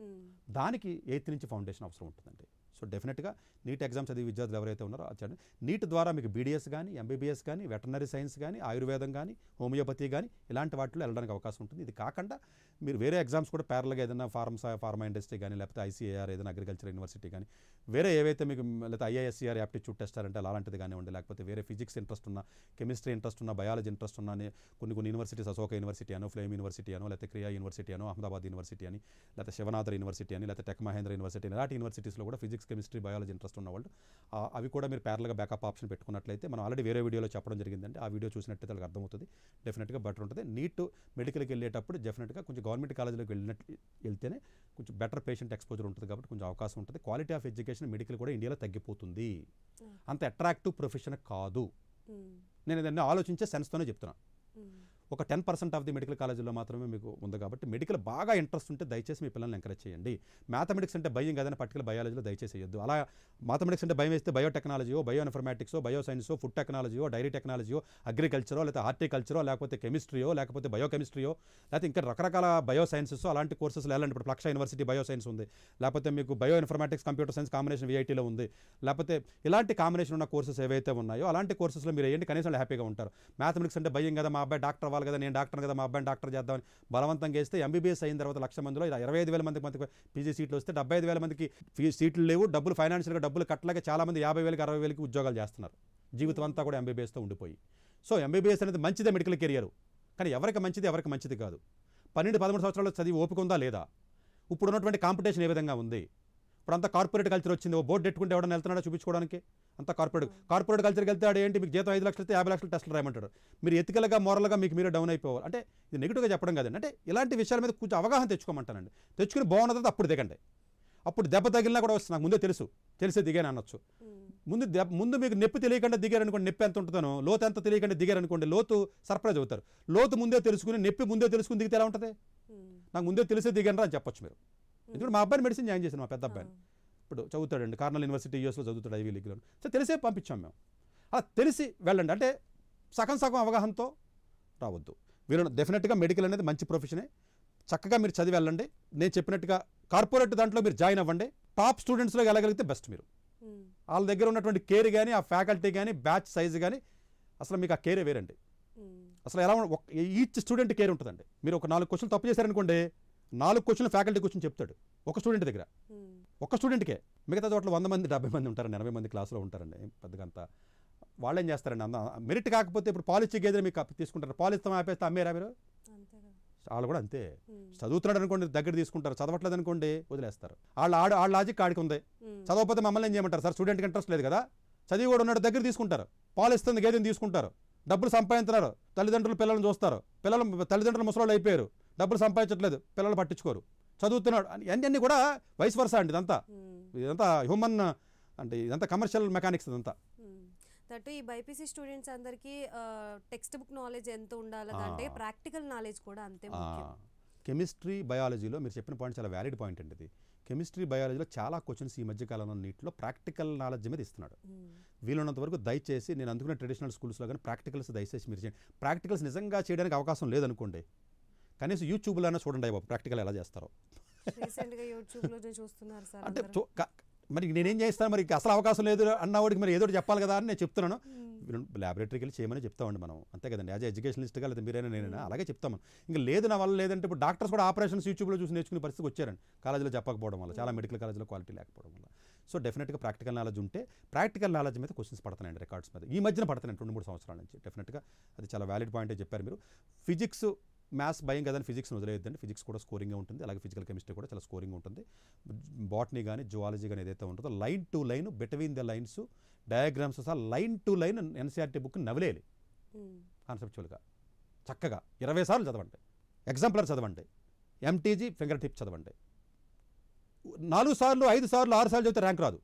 hmm. దానికి ఎయిత్ నుంచి ఫౌండేషన్ అవసరం ఉంటుందండి సో డెఫినెట్గా నీట్ ఎగ్జామ్స్ చదివి విద్యార్థులు ఎవరైతే ఉన్నారో చదివి నీట్ ద్వారా మీకు బీడీఎస్ కానీ ఎంబీబీఎస్ కానీ వెటనరీ సైన్స్ కానీ ఆయుర్వేదం కానీ హోమియోపతి కానీ ఇలాంటి వాటిలో వెళ్ళడానికి అవకాశం ఉంటుంది ఇది కాకుండా మీరు వేరే ఎగ్జామ్స్ కూడా ప్యారల్గా ఏదైనా ఫార్మ్స్ ఫార్మా ఇండస్ట్రీ కానీ లేకపోతే ఐసీఏఆర్ ఏదైనా అగ్రికల్చర్ యూనివర్సిటీ కానీ వేరే ఏవైతే మీకు లేకపోతే ఐఐఎస్సీఆర్ యాప్టిట్యూడ్ టెస్ట్ అంటే అలాంటిది కానివ్వండి లేకపోతే వేరే ఫిజిక్స్ ఇంట్రెస్ట్ ఉన్న కెమిస్ట్రీ ఇంట్రెస్ట్ ఉన్న బయాలజీ ఇంట్రెస్ట్ ఉన్న కొన్ని కొన్ని యూనివర్సిటీస్ అశోక యూనివర్సిటీ అనో ఫ్లేమ్ యూనివర్సిటీ అనో లేకపోతే క్రియా యూనివర్సిటీ అనో అహ్మదాబాద్ యూనివర్సిటీ అని లేకపోతే శివనాథర్ యూనివర్సిటీ అని లేకపోతే టెక్ మహేంద్ర యూనివర్సిటీ అని అలాంటి యూనివర్సిటీస్లో కూడా ఫిజిక్స్ కెమిస్ట్రీ బయాలజీ ఇంట్రెస్ట్ ఉన్న వాళ్ళు అవి కూడా మీరు ప్యారల్గా బ్యాకప్ ఆప్షన్ పెట్టుకున్నట్లయితే మనం ఆల్రెడీ వేరే వీడియోలో చెప్పడం జరిగిందంటే ఆ వీడియో చూసినట్టు వాళ్ళకి అర్థమవుతుంది డెఫినెట్గా బెటర్ ఉంటుంది నీట్ మెడికల్కి వెళ్ళేటప్పుడు డెఫినెట్గా కొంచెం గవర్నమెంట్ కాలేజీలోకి వెళ్ళినట్టు వెళ్తేనే కొంచెం బెటర్ పేషెంట్ ఎక్స్పోజర్ ఉంటుంది కాబట్టి కొంచెం అవకాశం ఉంటుంది క్వాలిటీ ఆఫ్ ఎడ్యుకేషన్ మెడికల్ కూడా ఇండియాలో తగ్గిపోతుంది అంత అట్రాక్టివ్ ప్రొఫెషన్ కాదు నేను దాన్ని ఆలోచించే సెన్స్తోనే చెప్తున్నాను ఒక ten percent of the medical కాలేజీలో మాత్రమే మీకు ఉంది కాబట్టి మెడికల్ బాగా ఇంట్రెస్ట్ ఉంటే దయచేసి మీ పిల్లల్ని ఎంకరేజ్ చేయండి మ్యాథమెటిక్స్ అంటే భయం కదా పర్టికల్ బయాలజీలో దయచేసి వేయద్దు అలా మ్యాథమెటిక్స్ అంటే భయం వేస్తే బయోటెక్నాలజీయో బయో ఇన్ఫర్మాటిక్సో బయో సైన్సో ఫుడ్ టెక్నాలజీయో డైరీ టెక్నాలజీయో అగ్రికల్చరో లేకపోతే హార్టికల్చరో లేకపోతే కెమిస్ట్రీయో లేకపోతే బయో కెమిస్ట్రీయో లేకపోతే ఇంకా రకరకాల బయో సైన్సెస్ అలాంటి కోర్సెస్ వెళ్ళండి ఇప్పుడు ప్లక్ష యూనివర్సిటీ బయో సైన్స్ ఉంది లేకపోతే మీకు bio informatics computer science combination విఐటీలో ఉంది లేకపోతే ఇలాంటి కాంబినేషన్ ఉన్న కోర్సెస్ ఏవైతే ఉన్నాయో అలాంటి కోర్సెస్లో మీరు ఏంటి కనీసం హ్యాపీగా ఉంటారు మ్యాథమెటిక్స్ అంటే భయం కదా మా అబ్బాయి డాక్టర్ అవ్వాలి చెప్పాలి కదా నేను డాక్టర్ కదా మా అబ్బాయిని డాక్టర్ చేద్దామని బలవంతం చేస్తే ఎంబీబీఎస్ అయిన తర్వాత లక్ష మందిలో ఇరవై ఐదు వేల మందికి మంది పీజీ సీట్లు వస్తే డెబ్బై ఐదు వేల మందికి సీట్లు లేవు డబ్బులు ఫైనాన్షియల్గా డబ్బులు కట్టలేక చాలా మంది యాభై వేలకి అరవై వేలకి ఉద్యోగాలు చేస్తున్నారు జీవితం అంతా కూడా ఎంబీబీఎస్తో ఉండిపోయి సో ఎంబీబీఎస్ అనేది మంచిదే మెడికల్ కెరియర్ కానీ ఎవరికి మంచిది ఎవరికి మంచిది కాదు పన్నెండు పదమూడు సంవత్సరాలు చదివి ఓపిక ఉందా లేదా ఇప్పుడు ఉన్నటువంటి కాంపిటీషన్ ఏ విధంగా ఉంది ఇప్పుడు అంతా కార్పొరేట్ కల్చర్ వచ్చింది ఓ బోర్డు పెట్టుకుంటే ఎవడన్నా వెళ్తున్నాడో చూపించుకోవడానికి అంతా కార్పొరేట్ కార్పొరేట్ కల్చర్కి వెళ్తే ఆడు ఏంటి మీకు జీతం ఐదు లక్షలు యాభై లక్షలు టెస్ట్లు రాయమంటాడు మీరు ఎతికలగా మోరల్గా మీకు మీరే డౌన్ అయిపోవాలి అంటే ఇది నెగిటివ్గా చెప్పడం కదండి అంటే ఇలాంటి విషయాల మీద కొంచెం అవగాహన తెచ్చుకోమంటానండి తెచ్చుకుని బాగున్నది అప్పుడు దిగండి అప్పుడు దెబ్బ తగిలినా కూడా వస్తుంది నాకు ముందే తెలుసు తెలిసే దిగాను అనొచ్చు ముందు దెబ్బ ముందు మీకు నొప్పి తెలియకుండా దిగారనుకోండి నొప్పి ఎంత ఉంటుందో లోతు ఎంత తెలియకుండా దిగారనుకోండి లోతు సర్ప్రైజ్ అవుతారు లోతు ముందే తెలుసుకుని నొప్పి ముందే తెలుసుకుని దిగితే ఎలా ఉంటుంది నాకు ముందే తెలిసే దిగనరా అని చెప్పొచ్చు మీరు ఎందుకంటే మా అబ్బాయి మెడిసిన్ జాయిన్ చేశాను మా పెద్ద అబ్బాయిని ఇప్పుడు చదువుతాడండి కార్నల్ యూనివర్సిటీ యూఎస్లో చదువుతాడు ఐవీ లీగ్లో సో తెలిసే పంపించాం మేము అలా తెలిసి వెళ్ళండి అంటే సగం సగం అవగాహనతో రావద్దు వీళ్ళు డెఫినెట్గా మెడికల్ అనేది మంచి ప్రొఫెషనే చక్కగా మీరు చదివి వెళ్ళండి నేను చెప్పినట్టుగా కార్పొరేట్ దాంట్లో మీరు జాయిన్ అవ్వండి టాప్ స్టూడెంట్స్లో వెళ్ళగలిగితే బెస్ట్ మీరు వాళ్ళ దగ్గర ఉన్నటువంటి కేర్ కానీ ఆ ఫ్యాకల్టీ కానీ బ్యాచ్ సైజు కానీ అసలు మీకు ఆ కేరే వేరండి అసలు ఎలా ఈచ్ స్టూడెంట్ కేర్ ఉంటుందండి మీరు ఒక నాలుగు క్వశ్చన్ తప్పు చేశారనుకోండి నాలుగు క్వశ్చన్లు ఫ్యాకల్టీ క్వశ్చన్ చెప్తాడు ఒక స్టూడెంట్ దగ్గర hmm. ఒక స్టూడెంట్కే మిగతా చోట్ల వంద మంది డెబ్బై మంది ఉంటారండి ఎనభై మంది క్లాసులో ఉంటారండి పెద్దగా అంతా వాళ్ళు ఏం చేస్తారండి అంత మెరిట్ కాకపోతే ఇప్పుడు పాలిసీ గేదెలు మీకు తీసుకుంటారు పాలిస్తాం ఆపేస్తే అమ్మేరా మీరు వాళ్ళు కూడా అంతే hmm. చదువుతున్నాడు అనుకోండి దగ్గర తీసుకుంటారు చదవట్లేదు అనుకోండి వదిలేస్తారు వాళ్ళు ఆడు వాళ్ళ లాజిక్ ఆడికి ఉంది hmm. చదవకపోతే మమ్మల్ని ఏం చేయమంటారు సార్ స్టూడెంట్కి ఇంట్రెస్ట్ లేదు కదా చదివి కూడా ఉన్నాడు దగ్గర తీసుకుంటారు పాలిస్తుంది గేదెని తీసుకుంటారు డబ్బులు సంపాదించారు తల్లిదండ్రులు పిల్లలను చూస్తారు పిల్లలు తల్లిదండ్రులు ముసలాళ్ళు అయిపోయారు డబ్బులు సంపాదించట్లేదు పిల్లలు పట్టించుకోరు చదువుతున్నాడు అన్నీ కూడా వయసు వరుస అండి ఇదంతా hmm. ఇదంతా హ్యూమన్ అంటే ఇదంతా కమర్షియల్ మెకానిక్స్ ఇదంతా hmm. దట్టు ఈ బైపీసీ స్టూడెంట్స్ అందరికీ టెక్స్ట్ బుక్ నాలెడ్జ్ ఎంత ఉండాలంటే ప్రాక్టికల్ నాలెడ్జ్ కూడా అంతే కెమిస్ట్రీ బయాలజీలో మీరు చెప్పిన పాయింట్ చాలా వ్యాలిడ్ పాయింట్ అండి ఇది కెమిస్ట్రీ బయాలజీలో చాలా క్వశ్చన్స్ ఈ మధ్యకాలంలో నీటిలో ప్రాక్టికల్ నాలెడ్జ్ మీద ఇస్తున్నాడు hmm. వీలున్నంత వరకు దయచేసి నేను అందుకున్న ట్రెడిషనల్ స్కూల్స్లో కానీ ప్రాక్టికల్స్ దయచేసి మీరు చేయండి ప్రాక్టికల్స్ నిజంగా చేయడానికి అవకాశం లేదనుకోండి కనీసం అయినా చూడండి బాబు ప్రాక్టికల్ ఎలా చేస్తారో అంటే మరి నేనేం చేస్తాను మరి అసలు అవకాశం లేదు అన్నవాడికి మరి ఏదో చెప్పాలి కదా అని నేను చెప్తున్నాను ల్యాబొరేటరీకి వెళ్ళి చేయమని చెప్తామండి మనం అంతే కదండి యాజ్ ఎడ్యుకేషనిస్ట్గా లేదా మీరైనా నేనైనా అలాగే చెప్తాము ఇంకా లేదు నా వల్ల లేదంటే ఇప్పుడు డాక్టర్స్ కూడా ఆపరేషన్స్ యూట్యూబ్లో చూసి నేర్చుకునే పరిస్థితి వచ్చారండి కాలేజీలో చెప్పకపోవడం వల్ల చాలా మెడికల్ కాలేజీలో క్వాలిటీ లేకపోవడం వల్ల సో డెఫినెట్గా ప్రాక్టికల్ నాలెడ్జ్ ఉంటే ప్రాక్టికల్ నాలెడ్జ్ మీద క్వశ్చన్స్ పడుతున్నాయండి రికార్డ్స్ మీద ఈ మధ్యన పడుతున్నాయి రెండు మూడు సంవత్సరాల నుంచి డెఫినెట్గా అది చాలా వ్యాలిడ్ పాయింటే చెప్పారు మీరు ఫిజిక్స్ మ్యాథ్స్ భయం కదా ఫిజిక్స్ని వదిలేదండి ఫిజిక్స్ కూడా స్కోరింగే ఉంటుంది అలాగే ఫిజికల్ కెమిస్ట్రీ కూడా చాలా స్కోరింగ్ ఉంటుంది బాటనీ కానీ జువాలజీ కానీ ఏదైతే ఉంటుందో line to line between the lines diagrams సహా line to line NCERT book నవ్వలేదు కాన్సెప్చువల్గా చక్కగా ఇరవై సార్లు చదవండి ఎగ్జాంపులర్ చదవండి ఎంటీజీ ఫింగర్ టిప్ చదవండి నాలుగు సార్లు ఐదు సార్లు ఆరు సార్లు చదివితే ర్యాంక్ రాదు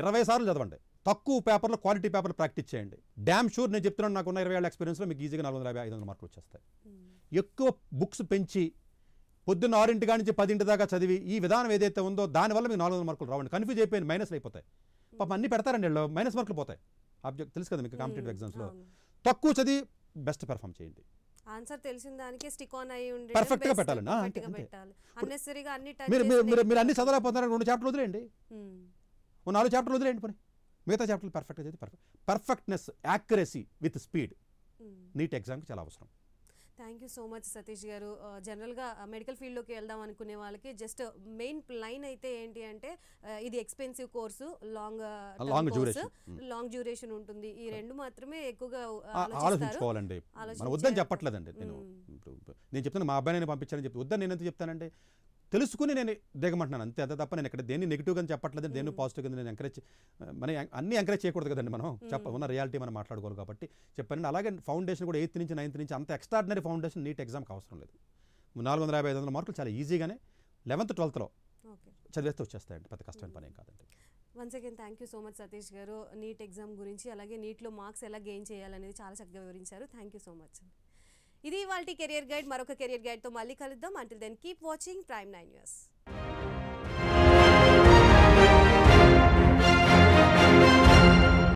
ఇరవై సార్లు చదవండి తక్కువ పేపర్లో క్వాలిటీ పేపర్లు ప్రాక్టీస్ చేయండి డ్యామ్ షూర్ నేను చెప్తున్నాను నాకున్న ఇరవై ఏళ్ళ ఎక్స్పీరియన్స్లో మీకు ఈజీగా నాలుగు వందల యాభై ఐదు వందల మార్కులు వచ్చేస్తాయి ఎక్కువ బుక్స్ పెంచి పొద్దున్న ఆరింటి కాడి పదింటి దాకా చదివి ఈ విధానం ఏదైతే ఉందో దానివల్ల మీకు నాలుగు వందల మార్కులు రావండి కన్ఫ్యూజ్ అయిపోయింది మైనస్ అయిపోతాయి పాప అన్ని పెడతారండి వీళ్ళు మైనస్ మార్కులు పోతాయి ఆబ్జెక్ట్ తెలుసు కదా మీకు కాంపిటేటివ్ ఎగ్జామ్స్లో తక్కువ చదివి బెస్ట్ పెర్ఫామ్ చేయండి ఆన్సర్ తెలిసిన దానికి స్టిక్ ఆన్ అయ్యి ఉండి పర్ఫెక్ట్ గా పెట్టాలండి అంతే పెట్టాలి అన్నెసరీగా అన్ని మీరు మీరు మీరు అన్ని చదవలేకపోతున్నారు రెండు చాప్టర్లు వదిలేయండి ఓ నాలుగు చాప్టర్లు వదిలేయండి పని మిగతా చాప్టర్లు పర్ఫెక్ట్గా చదివితే perfect perfectness accuracy with speed NEET ఎగ్జామ్కి చాలా అవసరం thank you so much Satish garu జనరల్గా మెడికల్ ఫీల్డ్లోకి వెళ్దాం అనుకునే వాళ్ళకి జస్ట్ మెయిన్ లైన్ అయితే ఏంటి అంటే ఇది expensive course long long course long duration ఉంటుంది ఈ రెండు మాత్రమే ఎక్కువగా ఆలోచించుకోవాలండి వద్దని చెప్పట్లేదండి నేను నేను చెప్తాను మా అబ్బాయి నేను పంపించాలని చెప్పి వద్దని నేను ఎంత చెప్తానండి తెలుసుకుని నేను దిగమంటున్నాను అంతే అంతే తప్ప నేను ఇక్కడ దేన్ని గా చెప్పట్లేదు దేన్ని పాజిటివ్గా నేను ఎంకరేజ్ మన అన్ని ఎంకరేజ్ చేయకూడదు కదండి మనం చెప్ప ఉన్న రియాలిటీ మనం మాట్లాడుకోవాలి కాబట్టి చెప్పాను అలాగే ఫౌండేషన్ కూడా ఎయిత్ నుంచి నైన్త్ నుంచి అంత ఎక్స్ట్రాడినరీ ఫౌండేషన్ నీట్ ఎగ్జామ్కి అవసరం లేదు నాలుగు వందల యాభై ఐదు వందల మార్కులు చాలా ఈజీగానే లెవెన్త్ ట్వెల్త్లో చదివేస్తే వచ్చేస్తాయండి పెద్ద కష్టమైన పని ఏం కాదండి once again thank you so much Satish garu NEET exam గురించి అలాగే నీట్లో మార్క్స్ ఎలా గెయిన్ చేయాలనేది చాలా చక్కగా వివరించారు థ్యాంక్ యూ సో మచ్ ఇది ఇవాళ కెరియర్ గైడ్ మరొక కెరియర్ గైడ్తో మళ్ళీ కలుద్దాం అంటే then keep watching Prime Nine news